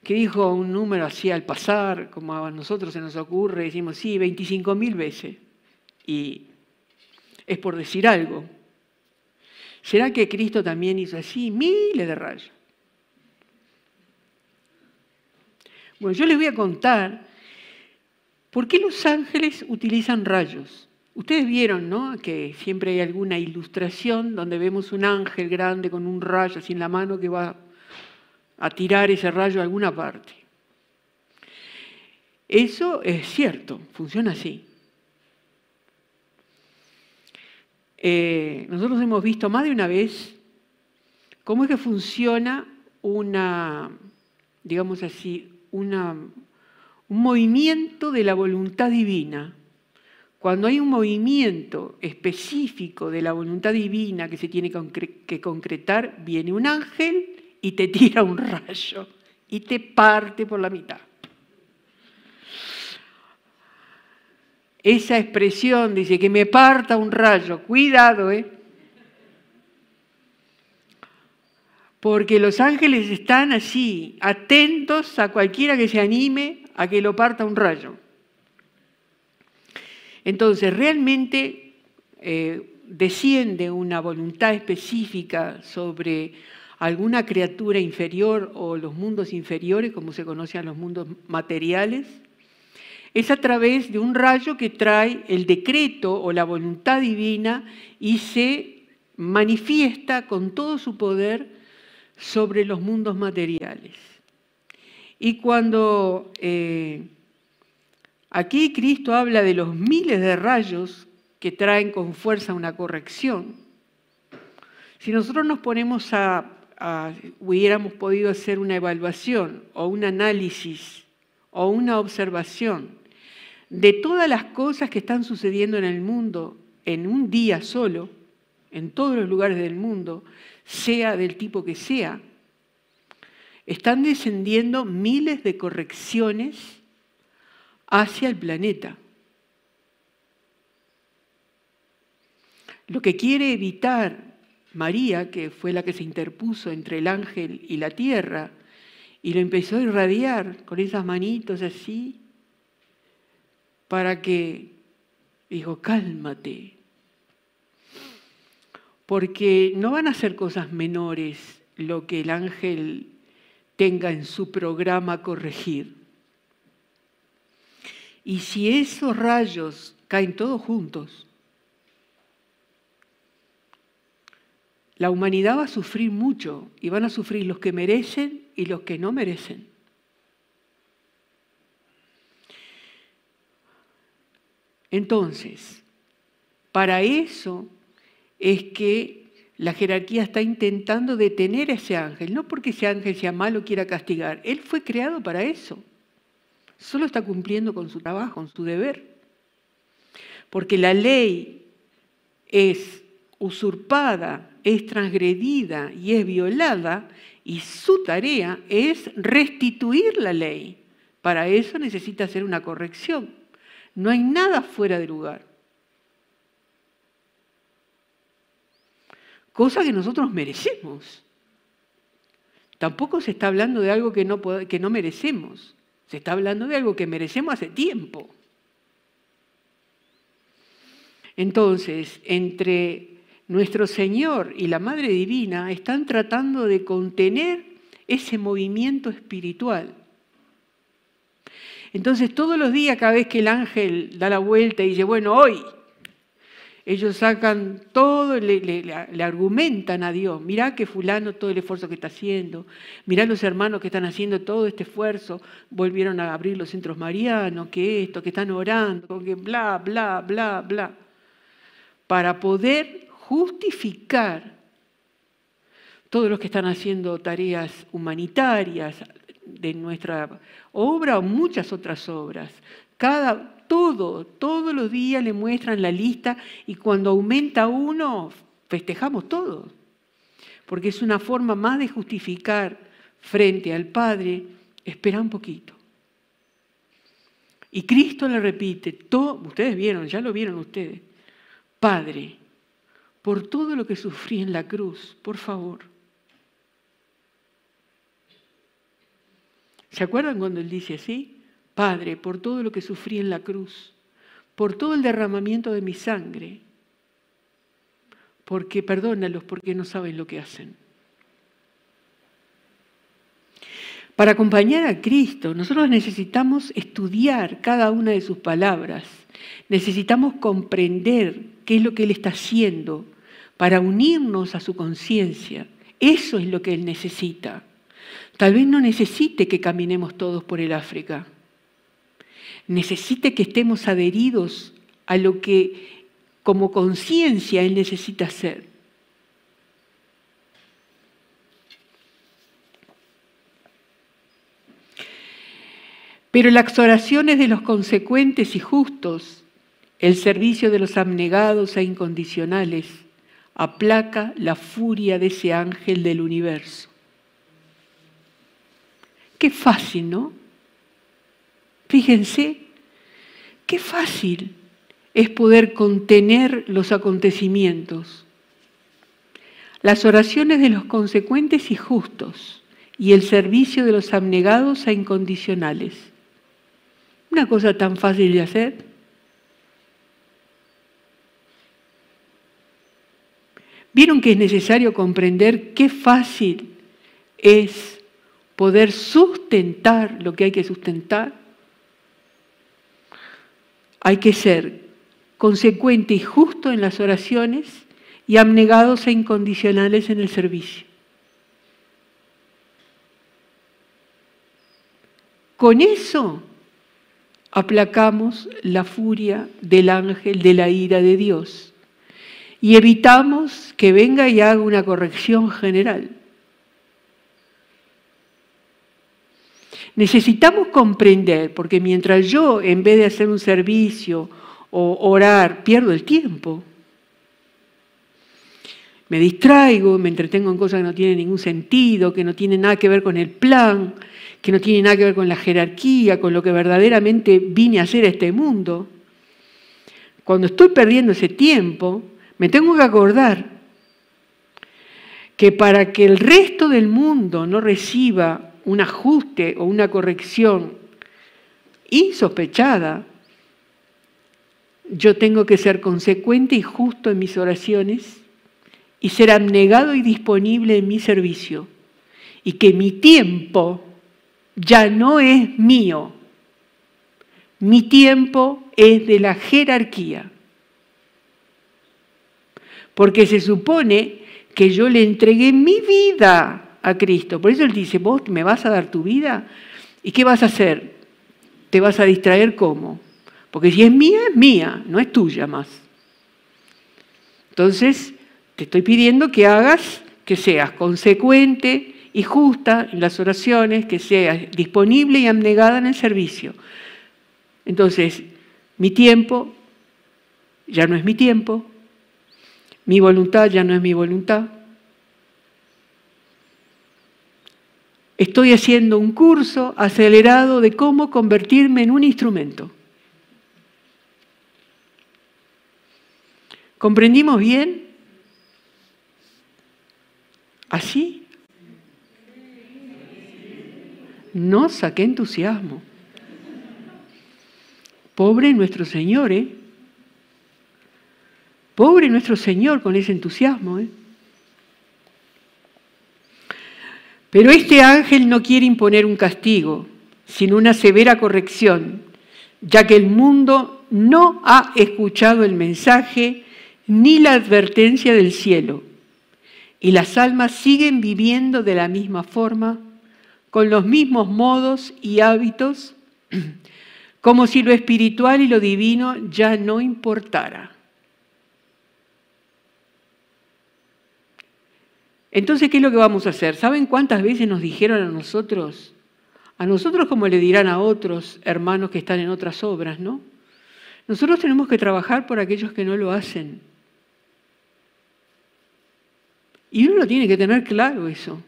que dijo un número así al pasar, como a nosotros se nos ocurre, decimos, sí, 25 mil veces. Y es por decir algo. ¿Será que Cristo también hizo así miles de rayos? Bueno, yo les voy a contar por qué los ángeles utilizan rayos. Ustedes vieron, ¿no? Que siempre hay alguna ilustración donde vemos un ángel grande con un rayo así en la mano que va a tirar ese rayo a alguna parte. Eso es cierto, funciona así. Eh, nosotros hemos visto más de una vez cómo es que funciona una, digamos así, un movimiento de la voluntad divina. Cuando hay un movimiento específico de la voluntad divina que se tiene que concretar, viene un ángel y te tira un rayo y te parte por la mitad. Esa expresión dice que me parta un rayo, cuidado, ¿eh? Porque los ángeles están así, atentos a cualquiera que se anime a que lo parta un rayo. Entonces, realmente eh, desciende una voluntad específica sobre alguna criatura inferior o los mundos inferiores, como se conocen los mundos materiales, es a través de un rayo que trae el decreto o la voluntad divina y se manifiesta con todo su poder sobre los mundos materiales. Y cuando eh, aquí Cristo habla de los miles de rayos que traen con fuerza una corrección, si nosotros nos ponemos a hubiéramos podido hacer una evaluación o un análisis o una observación de todas las cosas que están sucediendo en el mundo en un día solo, en todos los lugares del mundo, sea del tipo que sea, están descendiendo miles de correcciones hacia el planeta. Lo que quiere evitar María, que fue la que se interpuso entre el ángel y la tierra, y lo empezó a irradiar con esas manitos así, para que dijo, cálmate, porque no van a ser cosas menores lo que el ángel tenga en su programa corregir. Y si esos rayos caen todos juntos, La humanidad va a sufrir mucho y van a sufrir los que merecen y los que no merecen. Entonces, para eso es que la jerarquía está intentando detener a ese ángel, no porque ese ángel sea malo o quiera castigar, él fue creado para eso. Solo está cumpliendo con su trabajo, con su deber. Porque la ley es usurpada es transgredida y es violada y su tarea es restituir la ley. Para eso necesita hacer una corrección. No hay nada fuera de lugar. Cosa que nosotros merecemos. Tampoco se está hablando de algo que no, que no merecemos. Se está hablando de algo que merecemos hace tiempo. Entonces, entre nuestro Señor y la Madre Divina están tratando de contener ese movimiento espiritual. Entonces todos los días, cada vez que el ángel da la vuelta y dice, bueno, hoy, ellos sacan todo, le, argumentan a Dios, mirá que fulano todo el esfuerzo que está haciendo, mirá los hermanos que están haciendo todo este esfuerzo, volvieron a abrir los centros marianos, que esto, que están orando, que bla, bla, bla, bla, para poder justificar todos los que están haciendo tareas humanitarias de nuestra obra o muchas otras obras. Cada, todo, todos los días le muestran la lista y cuando aumenta uno, festejamos todo. Porque es una forma más de justificar frente al Padre, espera un poquito. Y Cristo le repite, todo, ustedes vieron, ya lo vieron ustedes, Padre, por todo lo que sufrí en la cruz, por favor. ¿Se acuerdan cuando él dice así? Padre, por todo lo que sufrí en la cruz, por todo el derramamiento de mi sangre, porque perdónalos porque no saben lo que hacen. Para acompañar a Cristo, nosotros necesitamos estudiar cada una de sus palabras, necesitamos comprender qué es lo que Él está haciendo, para unirnos a su conciencia. Eso es lo que Él necesita. Tal vez no necesite que caminemos todos por el África. Necesite que estemos adheridos a lo que como conciencia Él necesita ser. Pero las oraciones de los consecuentes y justos, el servicio de los abnegados e incondicionales, aplaca la furia de ese ángel del universo. Qué fácil, ¿no? Fíjense, qué fácil es poder contener los acontecimientos. Las oraciones de los consecuentes y justos y el servicio de los abnegados a e incondicionales. Una cosa tan fácil de hacer. Vieron que es necesario comprender qué fácil es poder sustentar lo que hay que sustentar. Hay que ser consecuente y justo en las oraciones y abnegados e incondicionales en el servicio. Con eso aplacamos la furia del ángel de la ira de Dios y evitamos que venga y haga una corrección general. Necesitamos comprender, porque mientras yo, en vez de hacer un servicio o orar, pierdo el tiempo, me distraigo, me entretengo en cosas que no tienen ningún sentido, que no tienen nada que ver con el plan, que no tienen nada que ver con la jerarquía, con lo que verdaderamente vine a hacer a este mundo. Cuando estoy perdiendo ese tiempo, me tengo que acordar que para que el resto del mundo no reciba un ajuste o una corrección insospechada, yo tengo que ser consecuente y justo en mis oraciones y ser abnegado y disponible en mi servicio. Y que mi tiempo ya no es mío, mi tiempo es de la jerarquía porque se supone que yo le entregué mi vida a Cristo. Por eso él dice, vos me vas a dar tu vida. ¿Y qué vas a hacer? ¿Te vas a distraer cómo? Porque si es mía, es mía, no es tuya más. Entonces, te estoy pidiendo que hagas, que seas consecuente y justa en las oraciones, que seas disponible y abnegada en el servicio. Entonces, mi tiempo ya no es mi tiempo, mi voluntad ya no es mi voluntad. Estoy haciendo un curso acelerado de cómo convertirme en un instrumento. ¿Comprendimos bien? ¿Así? No saqué entusiasmo. Pobre nuestro Señor, ¿eh? Pobre nuestro Señor con ese entusiasmo. ¿eh? Pero este ángel no quiere imponer un castigo, sino una severa corrección, ya que el mundo no ha escuchado el mensaje ni la advertencia del cielo. Y las almas siguen viviendo de la misma forma, con los mismos modos y hábitos, como si lo espiritual y lo divino ya no importara. Entonces, ¿qué es lo que vamos a hacer? ¿Saben cuántas veces nos dijeron a nosotros? A nosotros como le dirán a otros hermanos que están en otras obras, ¿no? Nosotros tenemos que trabajar por aquellos que no lo hacen. Y uno lo tiene que tener claro eso.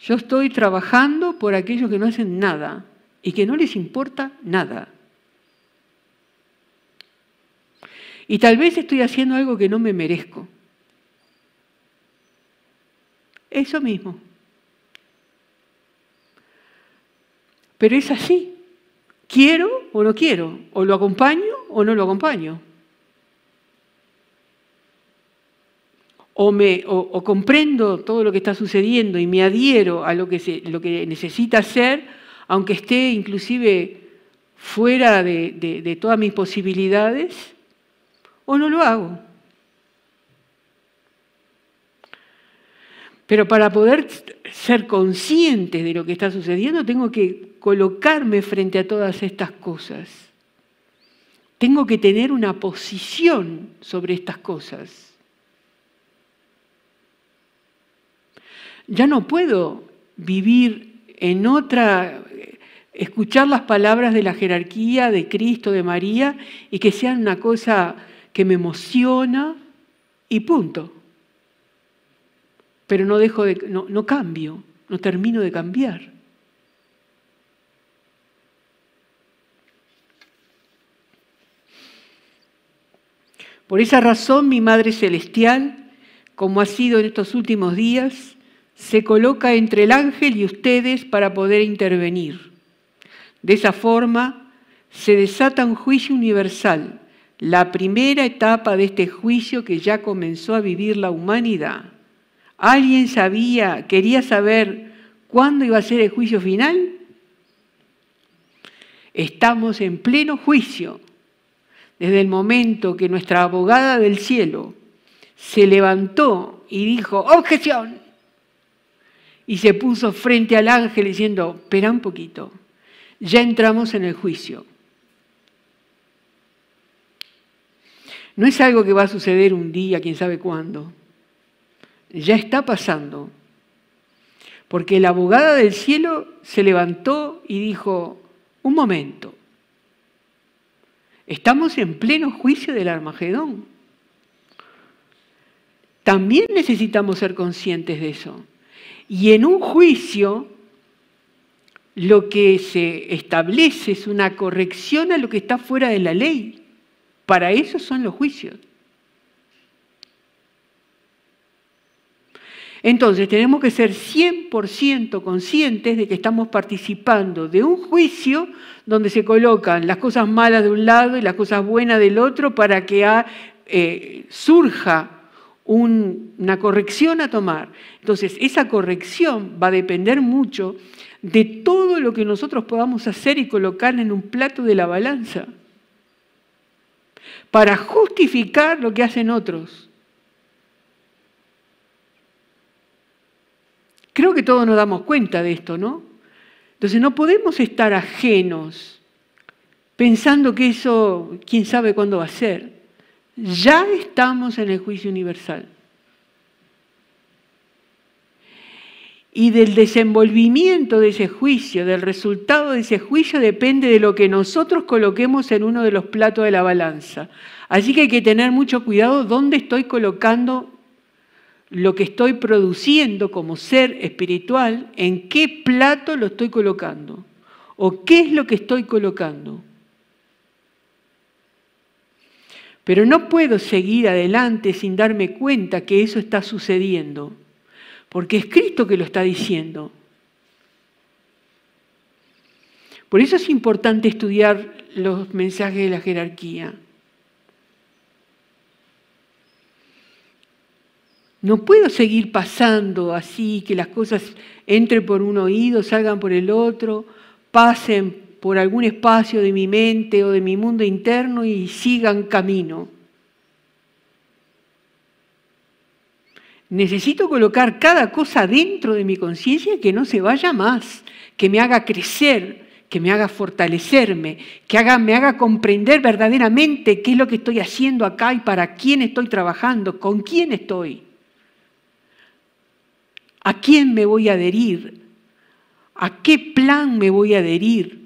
Yo estoy trabajando por aquellos que no hacen nada y que no les importa nada. Y tal vez estoy haciendo algo que no me merezco. Eso mismo. Pero es así. Quiero o no quiero. O lo acompaño o no lo acompaño. O, me, o, comprendo todo lo que está sucediendo y me adhiero a lo que, se, lo que necesita hacer, aunque esté inclusive fuera de todas mis posibilidades, o no lo hago. Pero para poder ser conscientes de lo que está sucediendo, tengo que colocarme frente a todas estas cosas. Tengo que tener una posición sobre estas cosas. Ya no puedo vivir en otra, escuchar las palabras de la jerarquía, de Cristo, de María, y que sean una cosa que me emociona y punto pero no dejo de, no, cambio, no termino de cambiar. Por esa razón mi Madre Celestial, como ha sido en estos últimos días, se coloca entre el ángel y ustedes para poder intervenir. De esa forma se desata un juicio universal, la primera etapa de este juicio que ya comenzó a vivir la humanidad. ¿Alguien sabía, quería saber cuándo iba a ser el juicio final? Estamos en pleno juicio. Desde el momento que nuestra abogada del cielo se levantó y dijo, objeción, y se puso frente al ángel diciendo, espera un poquito, ya entramos en el juicio. No es algo que va a suceder un día, quién sabe cuándo ya está pasando. Porque la abogada del cielo se levantó y dijo, un momento, estamos en pleno juicio del Armagedón. También necesitamos ser conscientes de eso. Y en un juicio lo que se establece es una corrección a lo que está fuera de la ley. Para eso son los juicios. Entonces tenemos que ser 100% conscientes de que estamos participando de un juicio donde se colocan las cosas malas de un lado y las cosas buenas del otro para que ah, eh, surja una corrección a tomar. Entonces esa corrección va a depender mucho de todo lo que nosotros podamos hacer y colocar en un plato de la balanza para justificar lo que hacen otros. creo que todos nos damos cuenta de esto, ¿no? Entonces no podemos estar ajenos pensando que eso, quién sabe cuándo va a ser. Ya estamos en el juicio universal. Y del desenvolvimiento de ese juicio, del resultado de ese juicio, depende de lo que nosotros coloquemos en uno de los platos de la balanza. Así que hay que tener mucho cuidado dónde estoy colocando lo que estoy produciendo como ser espiritual, en qué plato lo estoy colocando o qué es lo que estoy colocando. Pero no puedo seguir adelante sin darme cuenta que eso está sucediendo, porque es Cristo que lo está diciendo. Por eso es importante estudiar los mensajes de la jerarquía, No puedo seguir pasando así, que las cosas entren por un oído, salgan por el otro, pasen por algún espacio de mi mente o de mi mundo interno y sigan camino. Necesito colocar cada cosa dentro de mi conciencia que no se vaya más, que me haga crecer, que me haga fortalecerme, que me haga comprender verdaderamente qué es lo que estoy haciendo acá y para quién estoy trabajando, con quién estoy. ¿A quién me voy a adherir? ¿A qué plan me voy a adherir?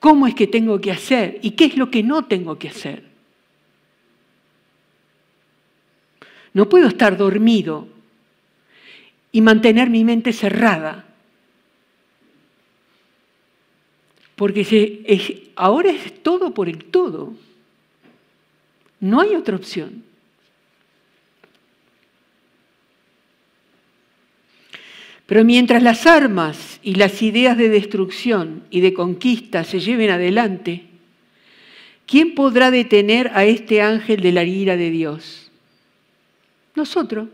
¿Cómo es que tengo que hacer? ¿Y qué es lo que no tengo que hacer? No puedo estar dormido y mantener mi mente cerrada. Porque ahora es todo por el todo. No hay otra opción. Pero mientras las armas y las ideas de destrucción y de conquista se lleven adelante, ¿quién podrá detener a este ángel de la ira de Dios? Nosotros.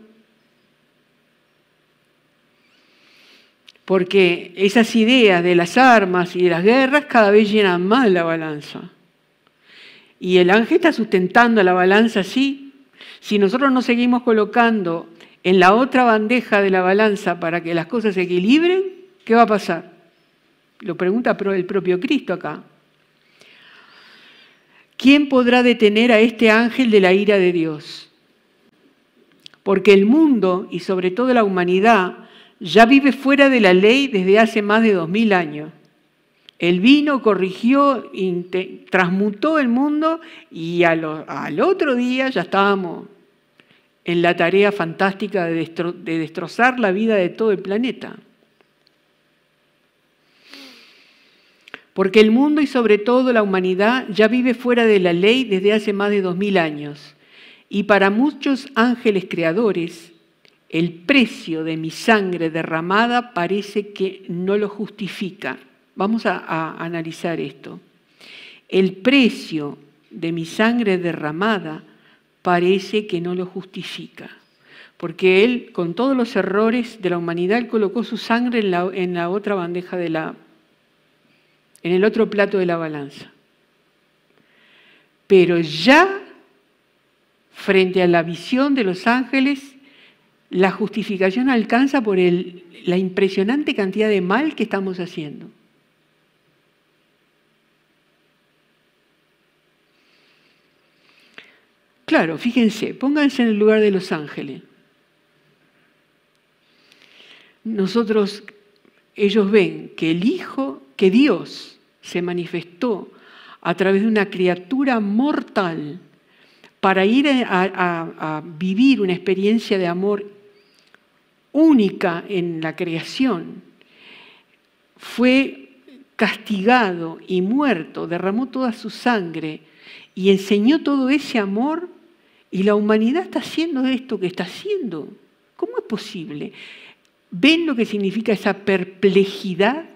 Porque esas ideas de las armas y de las guerras cada vez llenan más la balanza. Y el ángel está sustentando la balanza así. Si nosotros no seguimos colocando en la otra bandeja de la balanza para que las cosas se equilibren, ¿qué va a pasar? Lo pregunta el propio Cristo acá. ¿Quién podrá detener a este ángel de la ira de Dios? Porque el mundo y sobre todo la humanidad ya vive fuera de la ley desde hace más de dos mil años. El vino, corrigió, transmutó el mundo y al, al otro día ya estábamos en la tarea fantástica de, destrozar la vida de todo el planeta. Porque el mundo y sobre todo la humanidad ya vive fuera de la ley desde hace más de 2.000 años. Y para muchos ángeles creadores, el precio de mi sangre derramada parece que no lo justifica. Vamos a analizar esto. El precio de mi sangre derramada parece que no lo justifica, porque Él, con todos los errores de la humanidad, colocó su sangre en la, otra bandeja de la... en el otro plato de la balanza. Pero ya, frente a la visión de los ángeles, la justificación alcanza por la impresionante cantidad de mal que estamos haciendo. Claro, fíjense, pónganse en el lugar de los ángeles. Nosotros, ellos ven que el Hijo, que Dios se manifestó a través de una criatura mortal para ir a, vivir una experiencia de amor única en la creación, fue castigado y muerto, derramó toda su sangre y enseñó todo ese amor y la humanidad está haciendo esto que está haciendo. ¿Cómo es posible? ¿Ven lo que significa esa perplejidad?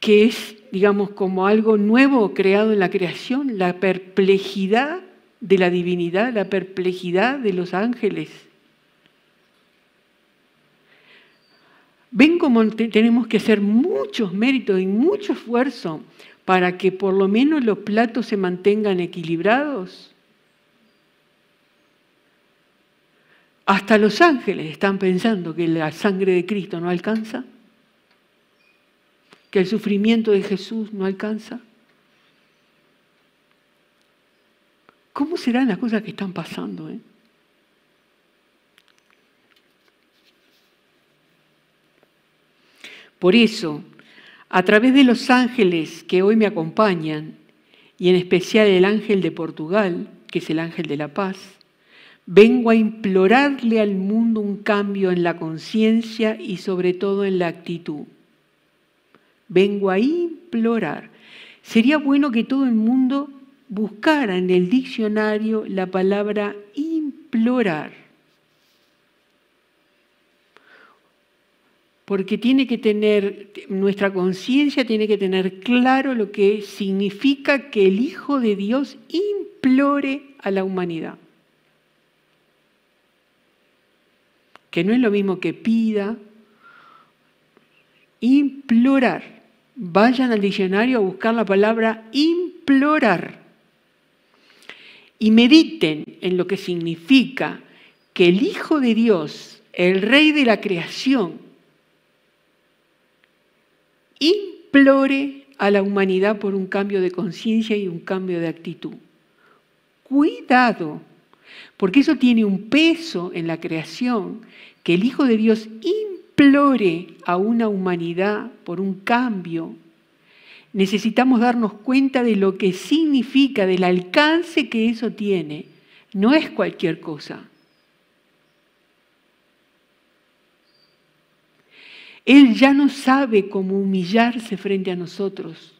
Que es, digamos, como algo nuevo creado en la creación, la perplejidad de la divinidad, la perplejidad de los ángeles. ¿Ven cómo tenemos que hacer muchos méritos y mucho esfuerzo para que por lo menos los platos se mantengan equilibrados. Hasta los ángeles están pensando que la sangre de Cristo no alcanza, que el sufrimiento de Jesús no alcanza. ¿Cómo serán las cosas que están pasando? Eh? Por eso, a través de los ángeles que hoy me acompañan, y en especial el ángel de Portugal, que es el ángel de la paz, vengo a implorarle al mundo un cambio en la conciencia y sobre todo en la actitud. Vengo a implorar. Sería bueno que todo el mundo buscara en el diccionario la palabra implorar porque tiene que tener, nuestra conciencia tiene que tener claro lo que significa que el Hijo de Dios implore a la humanidad. Que no es lo mismo que pida, implorar. Vayan al diccionario a buscar la palabra implorar y mediten en lo que significa que el Hijo de Dios, el Rey de la creación, implore a la humanidad por un cambio de conciencia y un cambio de actitud. Cuidado, porque eso tiene un peso en la creación, que el Hijo de Dios implore a una humanidad por un cambio. Necesitamos darnos cuenta de lo que significa, del alcance que eso tiene. No es cualquier cosa. Él ya no sabe cómo humillarse frente a nosotros.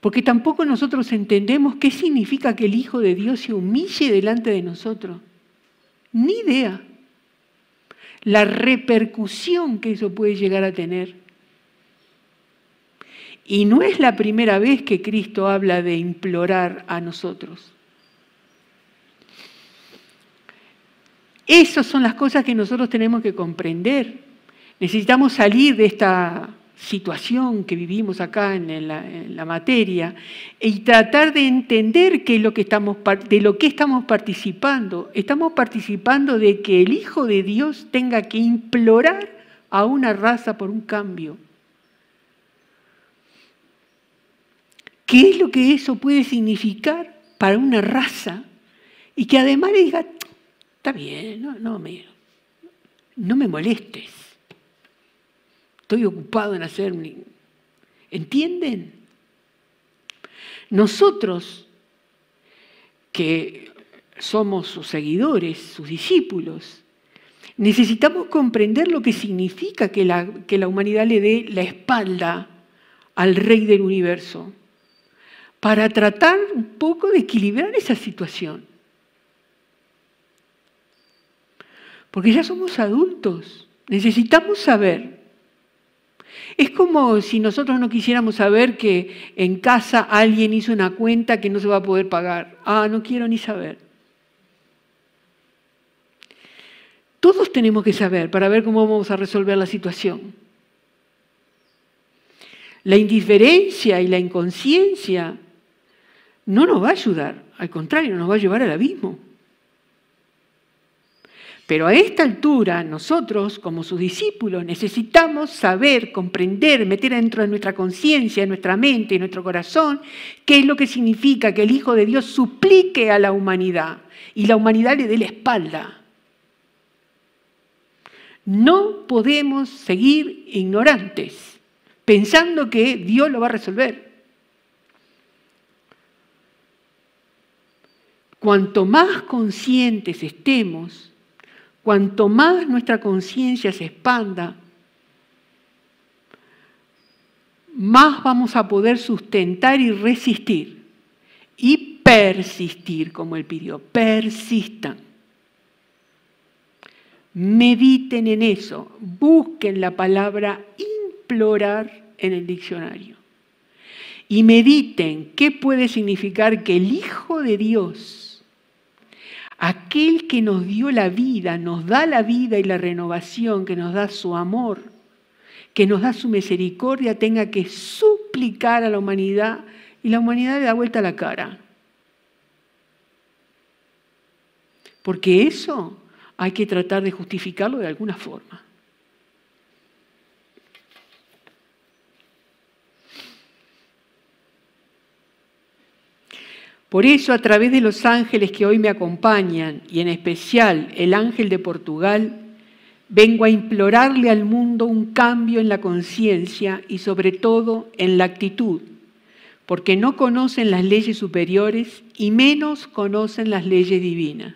Porque tampoco nosotros entendemos qué significa que el Hijo de Dios se humille delante de nosotros. Ni idea. La repercusión que eso puede llegar a tener. Y no es la primera vez que Cristo habla de implorar a nosotros. Esas son las cosas que nosotros tenemos que comprender. Necesitamos salir de esta situación que vivimos acá en la, materia y tratar de entender que de lo que estamos participando. Estamos participando de que el Hijo de Dios tenga que implorar a una raza por un cambio. ¿Qué es lo que eso puede significar para una raza? Y que además le diga, está bien, no me molestes Estoy ocupado en hacer... ¿Entienden? Nosotros, que somos sus seguidores, sus discípulos, necesitamos comprender lo que significa que la, que la humanidad le dé la espalda al rey del universo, para tratar un poco de equilibrar esa situación. Porque ya somos adultos, necesitamos saber es como si nosotros no quisiéramos saber que en casa alguien hizo una cuenta que no se va a poder pagar. Ah, no quiero ni saber. Todos tenemos que saber para ver cómo vamos a resolver la situación. La indiferencia y la inconsciencia no nos va a ayudar, al contrario, nos va a llevar al abismo. Pero a esta altura nosotros, como sus discípulos, necesitamos saber, comprender, meter dentro de nuestra conciencia, nuestra mente, y nuestro corazón, qué es lo que significa que el Hijo de Dios suplique a la humanidad y la humanidad le dé la espalda. No podemos seguir ignorantes, pensando que Dios lo va a resolver. Cuanto más conscientes estemos, Cuanto más nuestra conciencia se expanda, más vamos a poder sustentar y resistir. Y persistir, como él pidió, persistan. Mediten en eso, busquen la palabra implorar en el diccionario. Y mediten qué puede significar que el Hijo de Dios Aquel que nos dio la vida, nos da la vida y la renovación, que nos da su amor, que nos da su misericordia, tenga que suplicar a la humanidad y la humanidad le da vuelta la cara. Porque eso hay que tratar de justificarlo de alguna forma. Por eso, a través de los ángeles que hoy me acompañan, y en especial el ángel de Portugal, vengo a implorarle al mundo un cambio en la conciencia y sobre todo en la actitud, porque no conocen las leyes superiores y menos conocen las leyes divinas.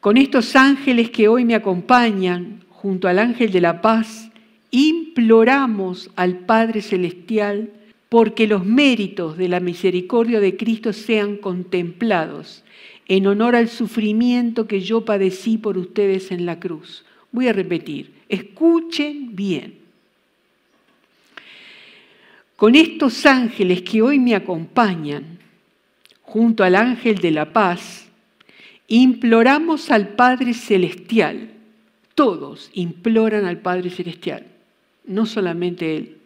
Con estos ángeles que hoy me acompañan, junto al ángel de la paz, imploramos al Padre Celestial, porque los méritos de la misericordia de Cristo sean contemplados en honor al sufrimiento que yo padecí por ustedes en la cruz. Voy a repetir, escuchen bien. Con estos ángeles que hoy me acompañan, junto al ángel de la paz, imploramos al Padre Celestial. Todos imploran al Padre Celestial, no solamente Él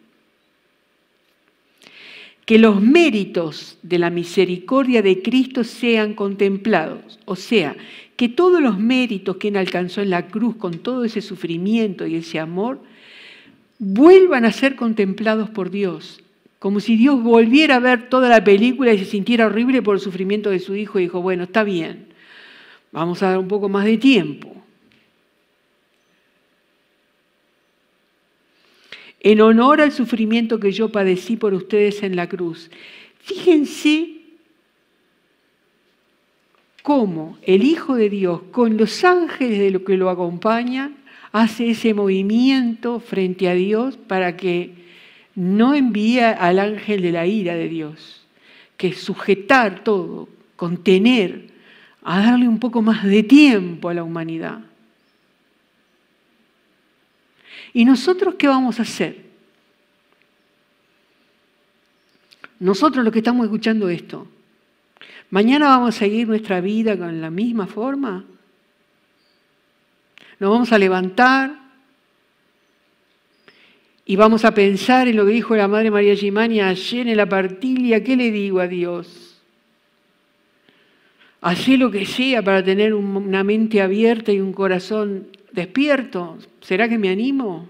que los méritos de la misericordia de Cristo sean contemplados. O sea, que todos los méritos que Él alcanzó en la cruz con todo ese sufrimiento y ese amor, vuelvan a ser contemplados por Dios. Como si Dios volviera a ver toda la película y se sintiera horrible por el sufrimiento de su hijo y dijo, bueno, está bien, vamos a dar un poco más de tiempo. en honor al sufrimiento que yo padecí por ustedes en la cruz. Fíjense cómo el Hijo de Dios, con los ángeles de lo que lo acompañan, hace ese movimiento frente a Dios para que no envíe al ángel de la ira de Dios, que sujetar todo, contener, a darle un poco más de tiempo a la humanidad. ¿Y nosotros qué vamos a hacer? Nosotros los que estamos escuchando esto, ¿mañana vamos a seguir nuestra vida con la misma forma? Nos vamos a levantar y vamos a pensar en lo que dijo la Madre María Gimania ayer en la partilla, ¿qué le digo a Dios? Hacé lo que sea para tener una mente abierta y un corazón despierto, ¿será que me animo?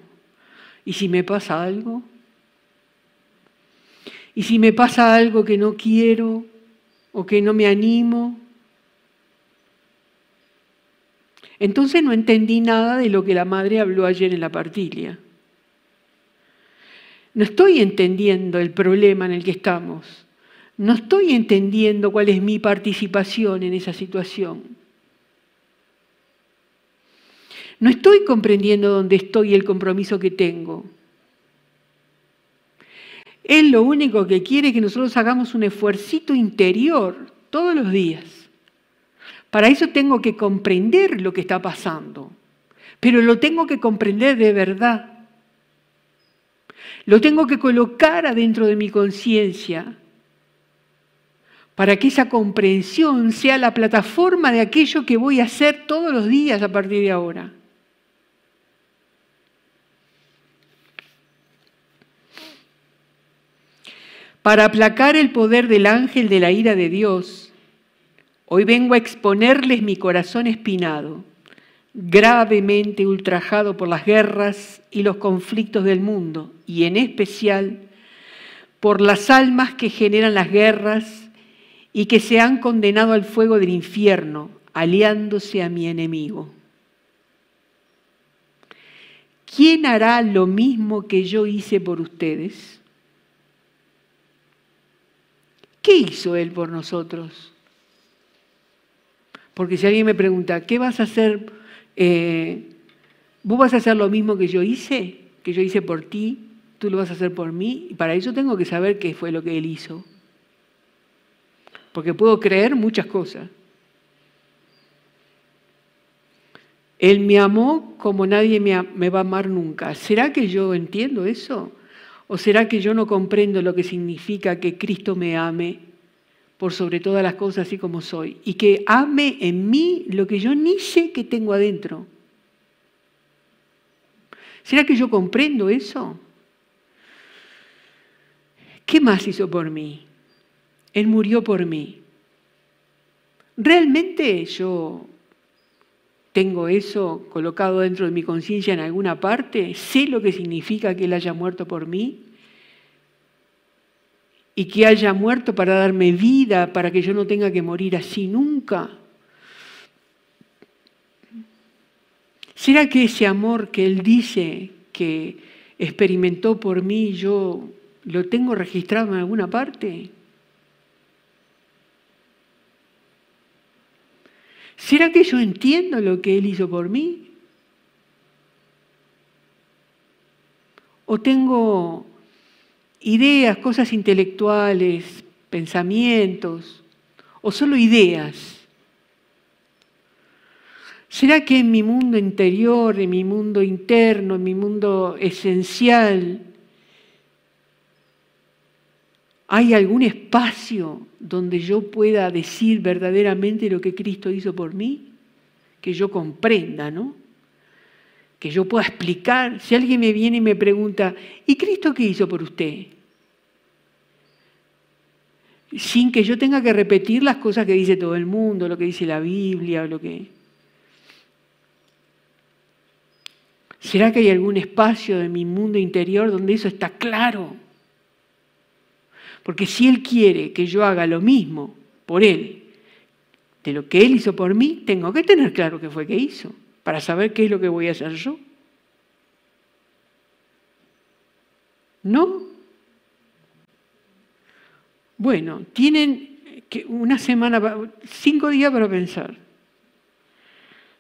¿Y si me pasa algo? ¿Y si me pasa algo que no quiero o que no me animo? Entonces no entendí nada de lo que la madre habló ayer en la partilla. No estoy entendiendo el problema en el que estamos. No estoy entendiendo cuál es mi participación en esa situación. No estoy comprendiendo dónde estoy y el compromiso que tengo. Él lo único que quiere es que nosotros hagamos un esfuercito interior todos los días. Para eso tengo que comprender lo que está pasando, pero lo tengo que comprender de verdad. Lo tengo que colocar adentro de mi conciencia para que esa comprensión sea la plataforma de aquello que voy a hacer todos los días a partir de ahora. para aplacar el poder del ángel de la ira de Dios, hoy vengo a exponerles mi corazón espinado, gravemente ultrajado por las guerras y los conflictos del mundo, y en especial por las almas que generan las guerras y que se han condenado al fuego del infierno, aliándose a mi enemigo. ¿Quién hará lo mismo que yo hice por ustedes? ¿Qué hizo Él por nosotros? Porque si alguien me pregunta, ¿qué vas a hacer? Eh, ¿Vos vas a hacer lo mismo que yo hice? ¿Que yo hice por ti? ¿Tú lo vas a hacer por mí? Y para eso tengo que saber qué fue lo que Él hizo. Porque puedo creer muchas cosas. Él me amó como nadie me, me va a amar nunca. ¿Será que yo entiendo eso? ¿O será que yo no comprendo lo que significa que Cristo me ame por sobre todas las cosas así como soy y que ame en mí lo que yo ni sé que tengo adentro? ¿Será que yo comprendo eso? ¿Qué más hizo por mí? Él murió por mí. ¿Realmente yo ¿Tengo eso colocado dentro de mi conciencia en alguna parte? ¿Sé lo que significa que Él haya muerto por mí? Y que haya muerto para darme vida, para que yo no tenga que morir así nunca. ¿Será que ese amor que Él dice que experimentó por mí, yo lo tengo registrado en alguna parte? ¿Será que yo entiendo lo que Él hizo por mí? ¿O tengo ideas, cosas intelectuales, pensamientos, o solo ideas? ¿Será que en mi mundo interior, en mi mundo interno, en mi mundo esencial, hay algún espacio donde yo pueda decir verdaderamente lo que Cristo hizo por mí, que yo comprenda, ¿no? Que yo pueda explicar. Si alguien me viene y me pregunta, ¿y Cristo qué hizo por usted? Sin que yo tenga que repetir las cosas que dice todo el mundo, lo que dice la Biblia lo que... ¿Será que hay algún espacio de mi mundo interior donde eso está claro? Porque si Él quiere que yo haga lo mismo por Él, de lo que Él hizo por mí, tengo que tener claro qué fue que hizo, para saber qué es lo que voy a hacer yo. ¿No? Bueno, tienen que una semana, cinco días para pensar.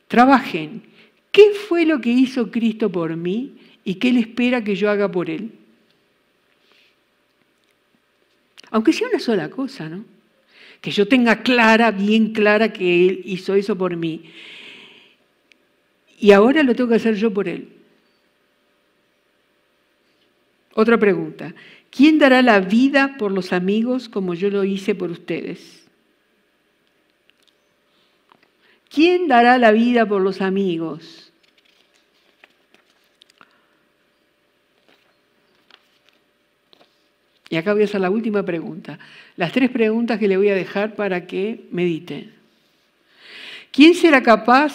Trabajen. ¿Qué fue lo que hizo Cristo por mí y qué Él espera que yo haga por Él? Aunque sea una sola cosa, ¿no? Que yo tenga clara, bien clara que Él hizo eso por mí. Y ahora lo tengo que hacer yo por Él. Otra pregunta. ¿Quién dará la vida por los amigos como yo lo hice por ustedes? ¿Quién dará la vida por los amigos? Y acá voy a hacer la última pregunta. Las tres preguntas que le voy a dejar para que mediten. ¿Quién será capaz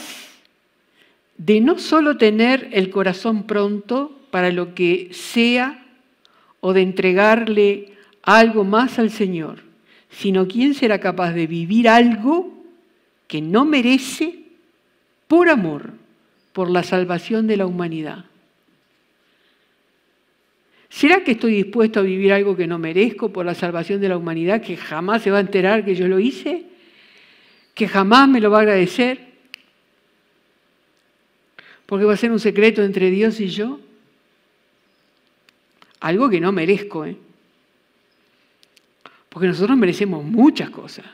de no solo tener el corazón pronto para lo que sea o de entregarle algo más al Señor, sino quién será capaz de vivir algo que no merece por amor, por la salvación de la humanidad? ¿Será que estoy dispuesto a vivir algo que no merezco por la salvación de la humanidad, que jamás se va a enterar que yo lo hice? ¿Que jamás me lo va a agradecer? Porque va a ser un secreto entre Dios y yo. Algo que no merezco, ¿eh? Porque nosotros merecemos muchas cosas.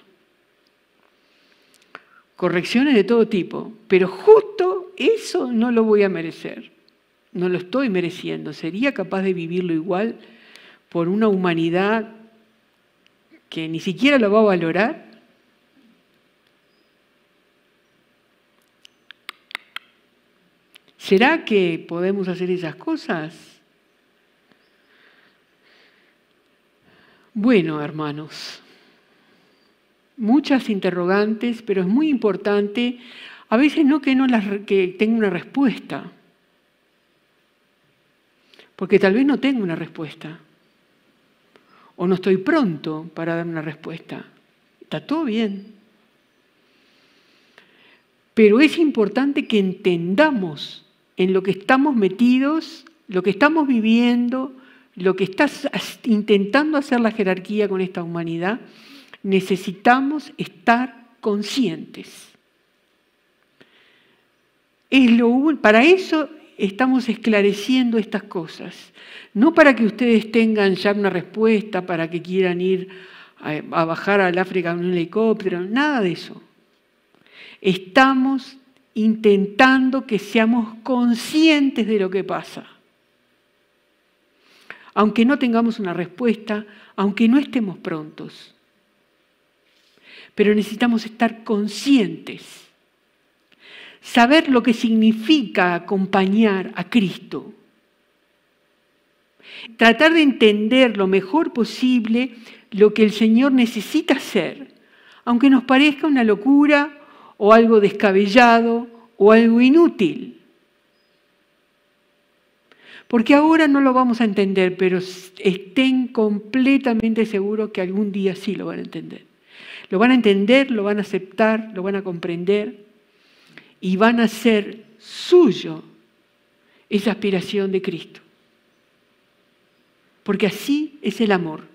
Correcciones de todo tipo, pero justo eso no lo voy a merecer no lo estoy mereciendo. ¿Sería capaz de vivirlo igual por una humanidad que ni siquiera lo va a valorar? ¿Será que podemos hacer esas cosas? Bueno, hermanos, muchas interrogantes, pero es muy importante, a veces no que no las que tenga una respuesta, porque tal vez no tengo una respuesta o no estoy pronto para dar una respuesta. Está todo bien. Pero es importante que entendamos en lo que estamos metidos, lo que estamos viviendo, lo que está intentando hacer la jerarquía con esta humanidad. Necesitamos estar conscientes. Es lo, para eso estamos esclareciendo estas cosas, no para que ustedes tengan ya una respuesta, para que quieran ir a, bajar al África en un helicóptero, nada de eso. Estamos intentando que seamos conscientes de lo que pasa. Aunque no tengamos una respuesta, aunque no estemos prontos. Pero necesitamos estar conscientes saber lo que significa acompañar a Cristo. Tratar de entender lo mejor posible lo que el Señor necesita hacer, aunque nos parezca una locura o algo descabellado o algo inútil. Porque ahora no lo vamos a entender, pero estén completamente seguros que algún día sí lo van a entender. Lo van a entender, lo van a aceptar, lo van a comprender y van a ser suyo esa aspiración de Cristo. Porque así es el amor.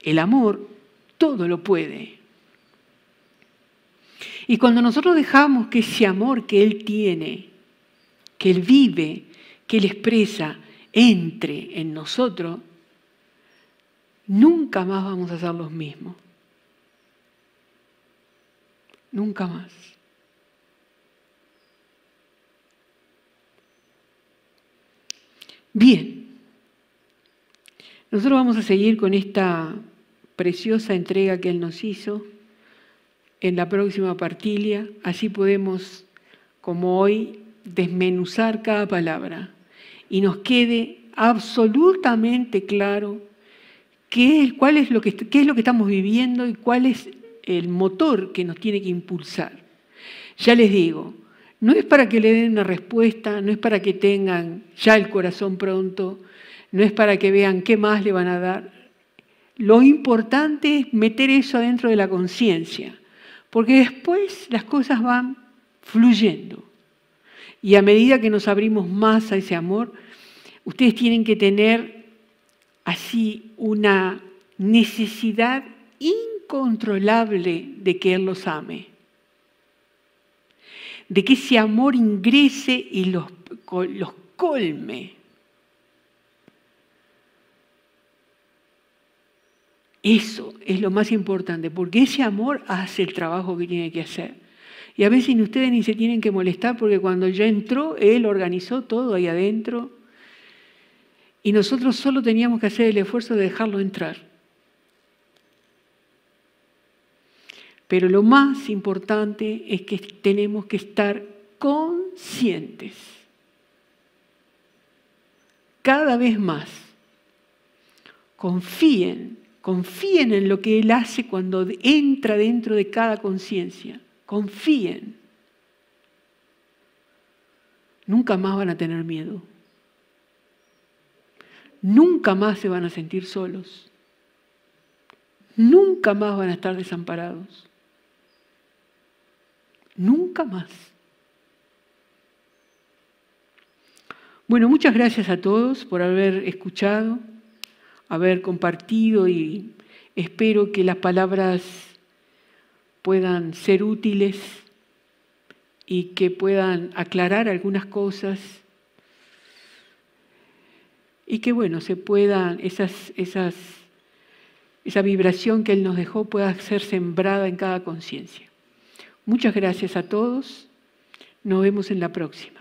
El amor todo lo puede. Y cuando nosotros dejamos que ese amor que Él tiene, que Él vive, que Él expresa, entre en nosotros, nunca más vamos a ser los mismos. Nunca más. Bien, nosotros vamos a seguir con esta preciosa entrega que Él nos hizo en la próxima partilia. Así podemos, como hoy, desmenuzar cada palabra y nos quede absolutamente claro qué es, lo que, qué es lo que estamos viviendo y cuál es el motor que nos tiene que impulsar. Ya les digo, no es para que le den una respuesta, no es para que tengan ya el corazón pronto, no es para que vean qué más le van a dar. Lo importante es meter eso dentro de la conciencia, porque después las cosas van fluyendo. Y a medida que nos abrimos más a ese amor, ustedes tienen que tener así una necesidad incontrolable de que Él los ame de que ese amor ingrese y los, los colme. Eso es lo más importante, porque ese amor hace el trabajo que tiene que hacer. Y a veces ni ustedes ni se tienen que molestar porque cuando ya entró, él organizó todo ahí adentro. Y nosotros solo teníamos que hacer el esfuerzo de dejarlo entrar. Pero lo más importante es que tenemos que estar conscientes cada vez más. Confíen, confíen en lo que Él hace cuando entra dentro de cada conciencia. Confíen. Nunca más van a tener miedo. Nunca más se van a sentir solos. Nunca más van a estar desamparados nunca más. Bueno, muchas gracias a todos por haber escuchado, haber compartido y espero que las palabras puedan ser útiles y que puedan aclarar algunas cosas y que bueno, se puedan esas esa vibración que él nos dejó pueda ser sembrada en cada conciencia. Muchas gracias a todos. Nos vemos en la próxima.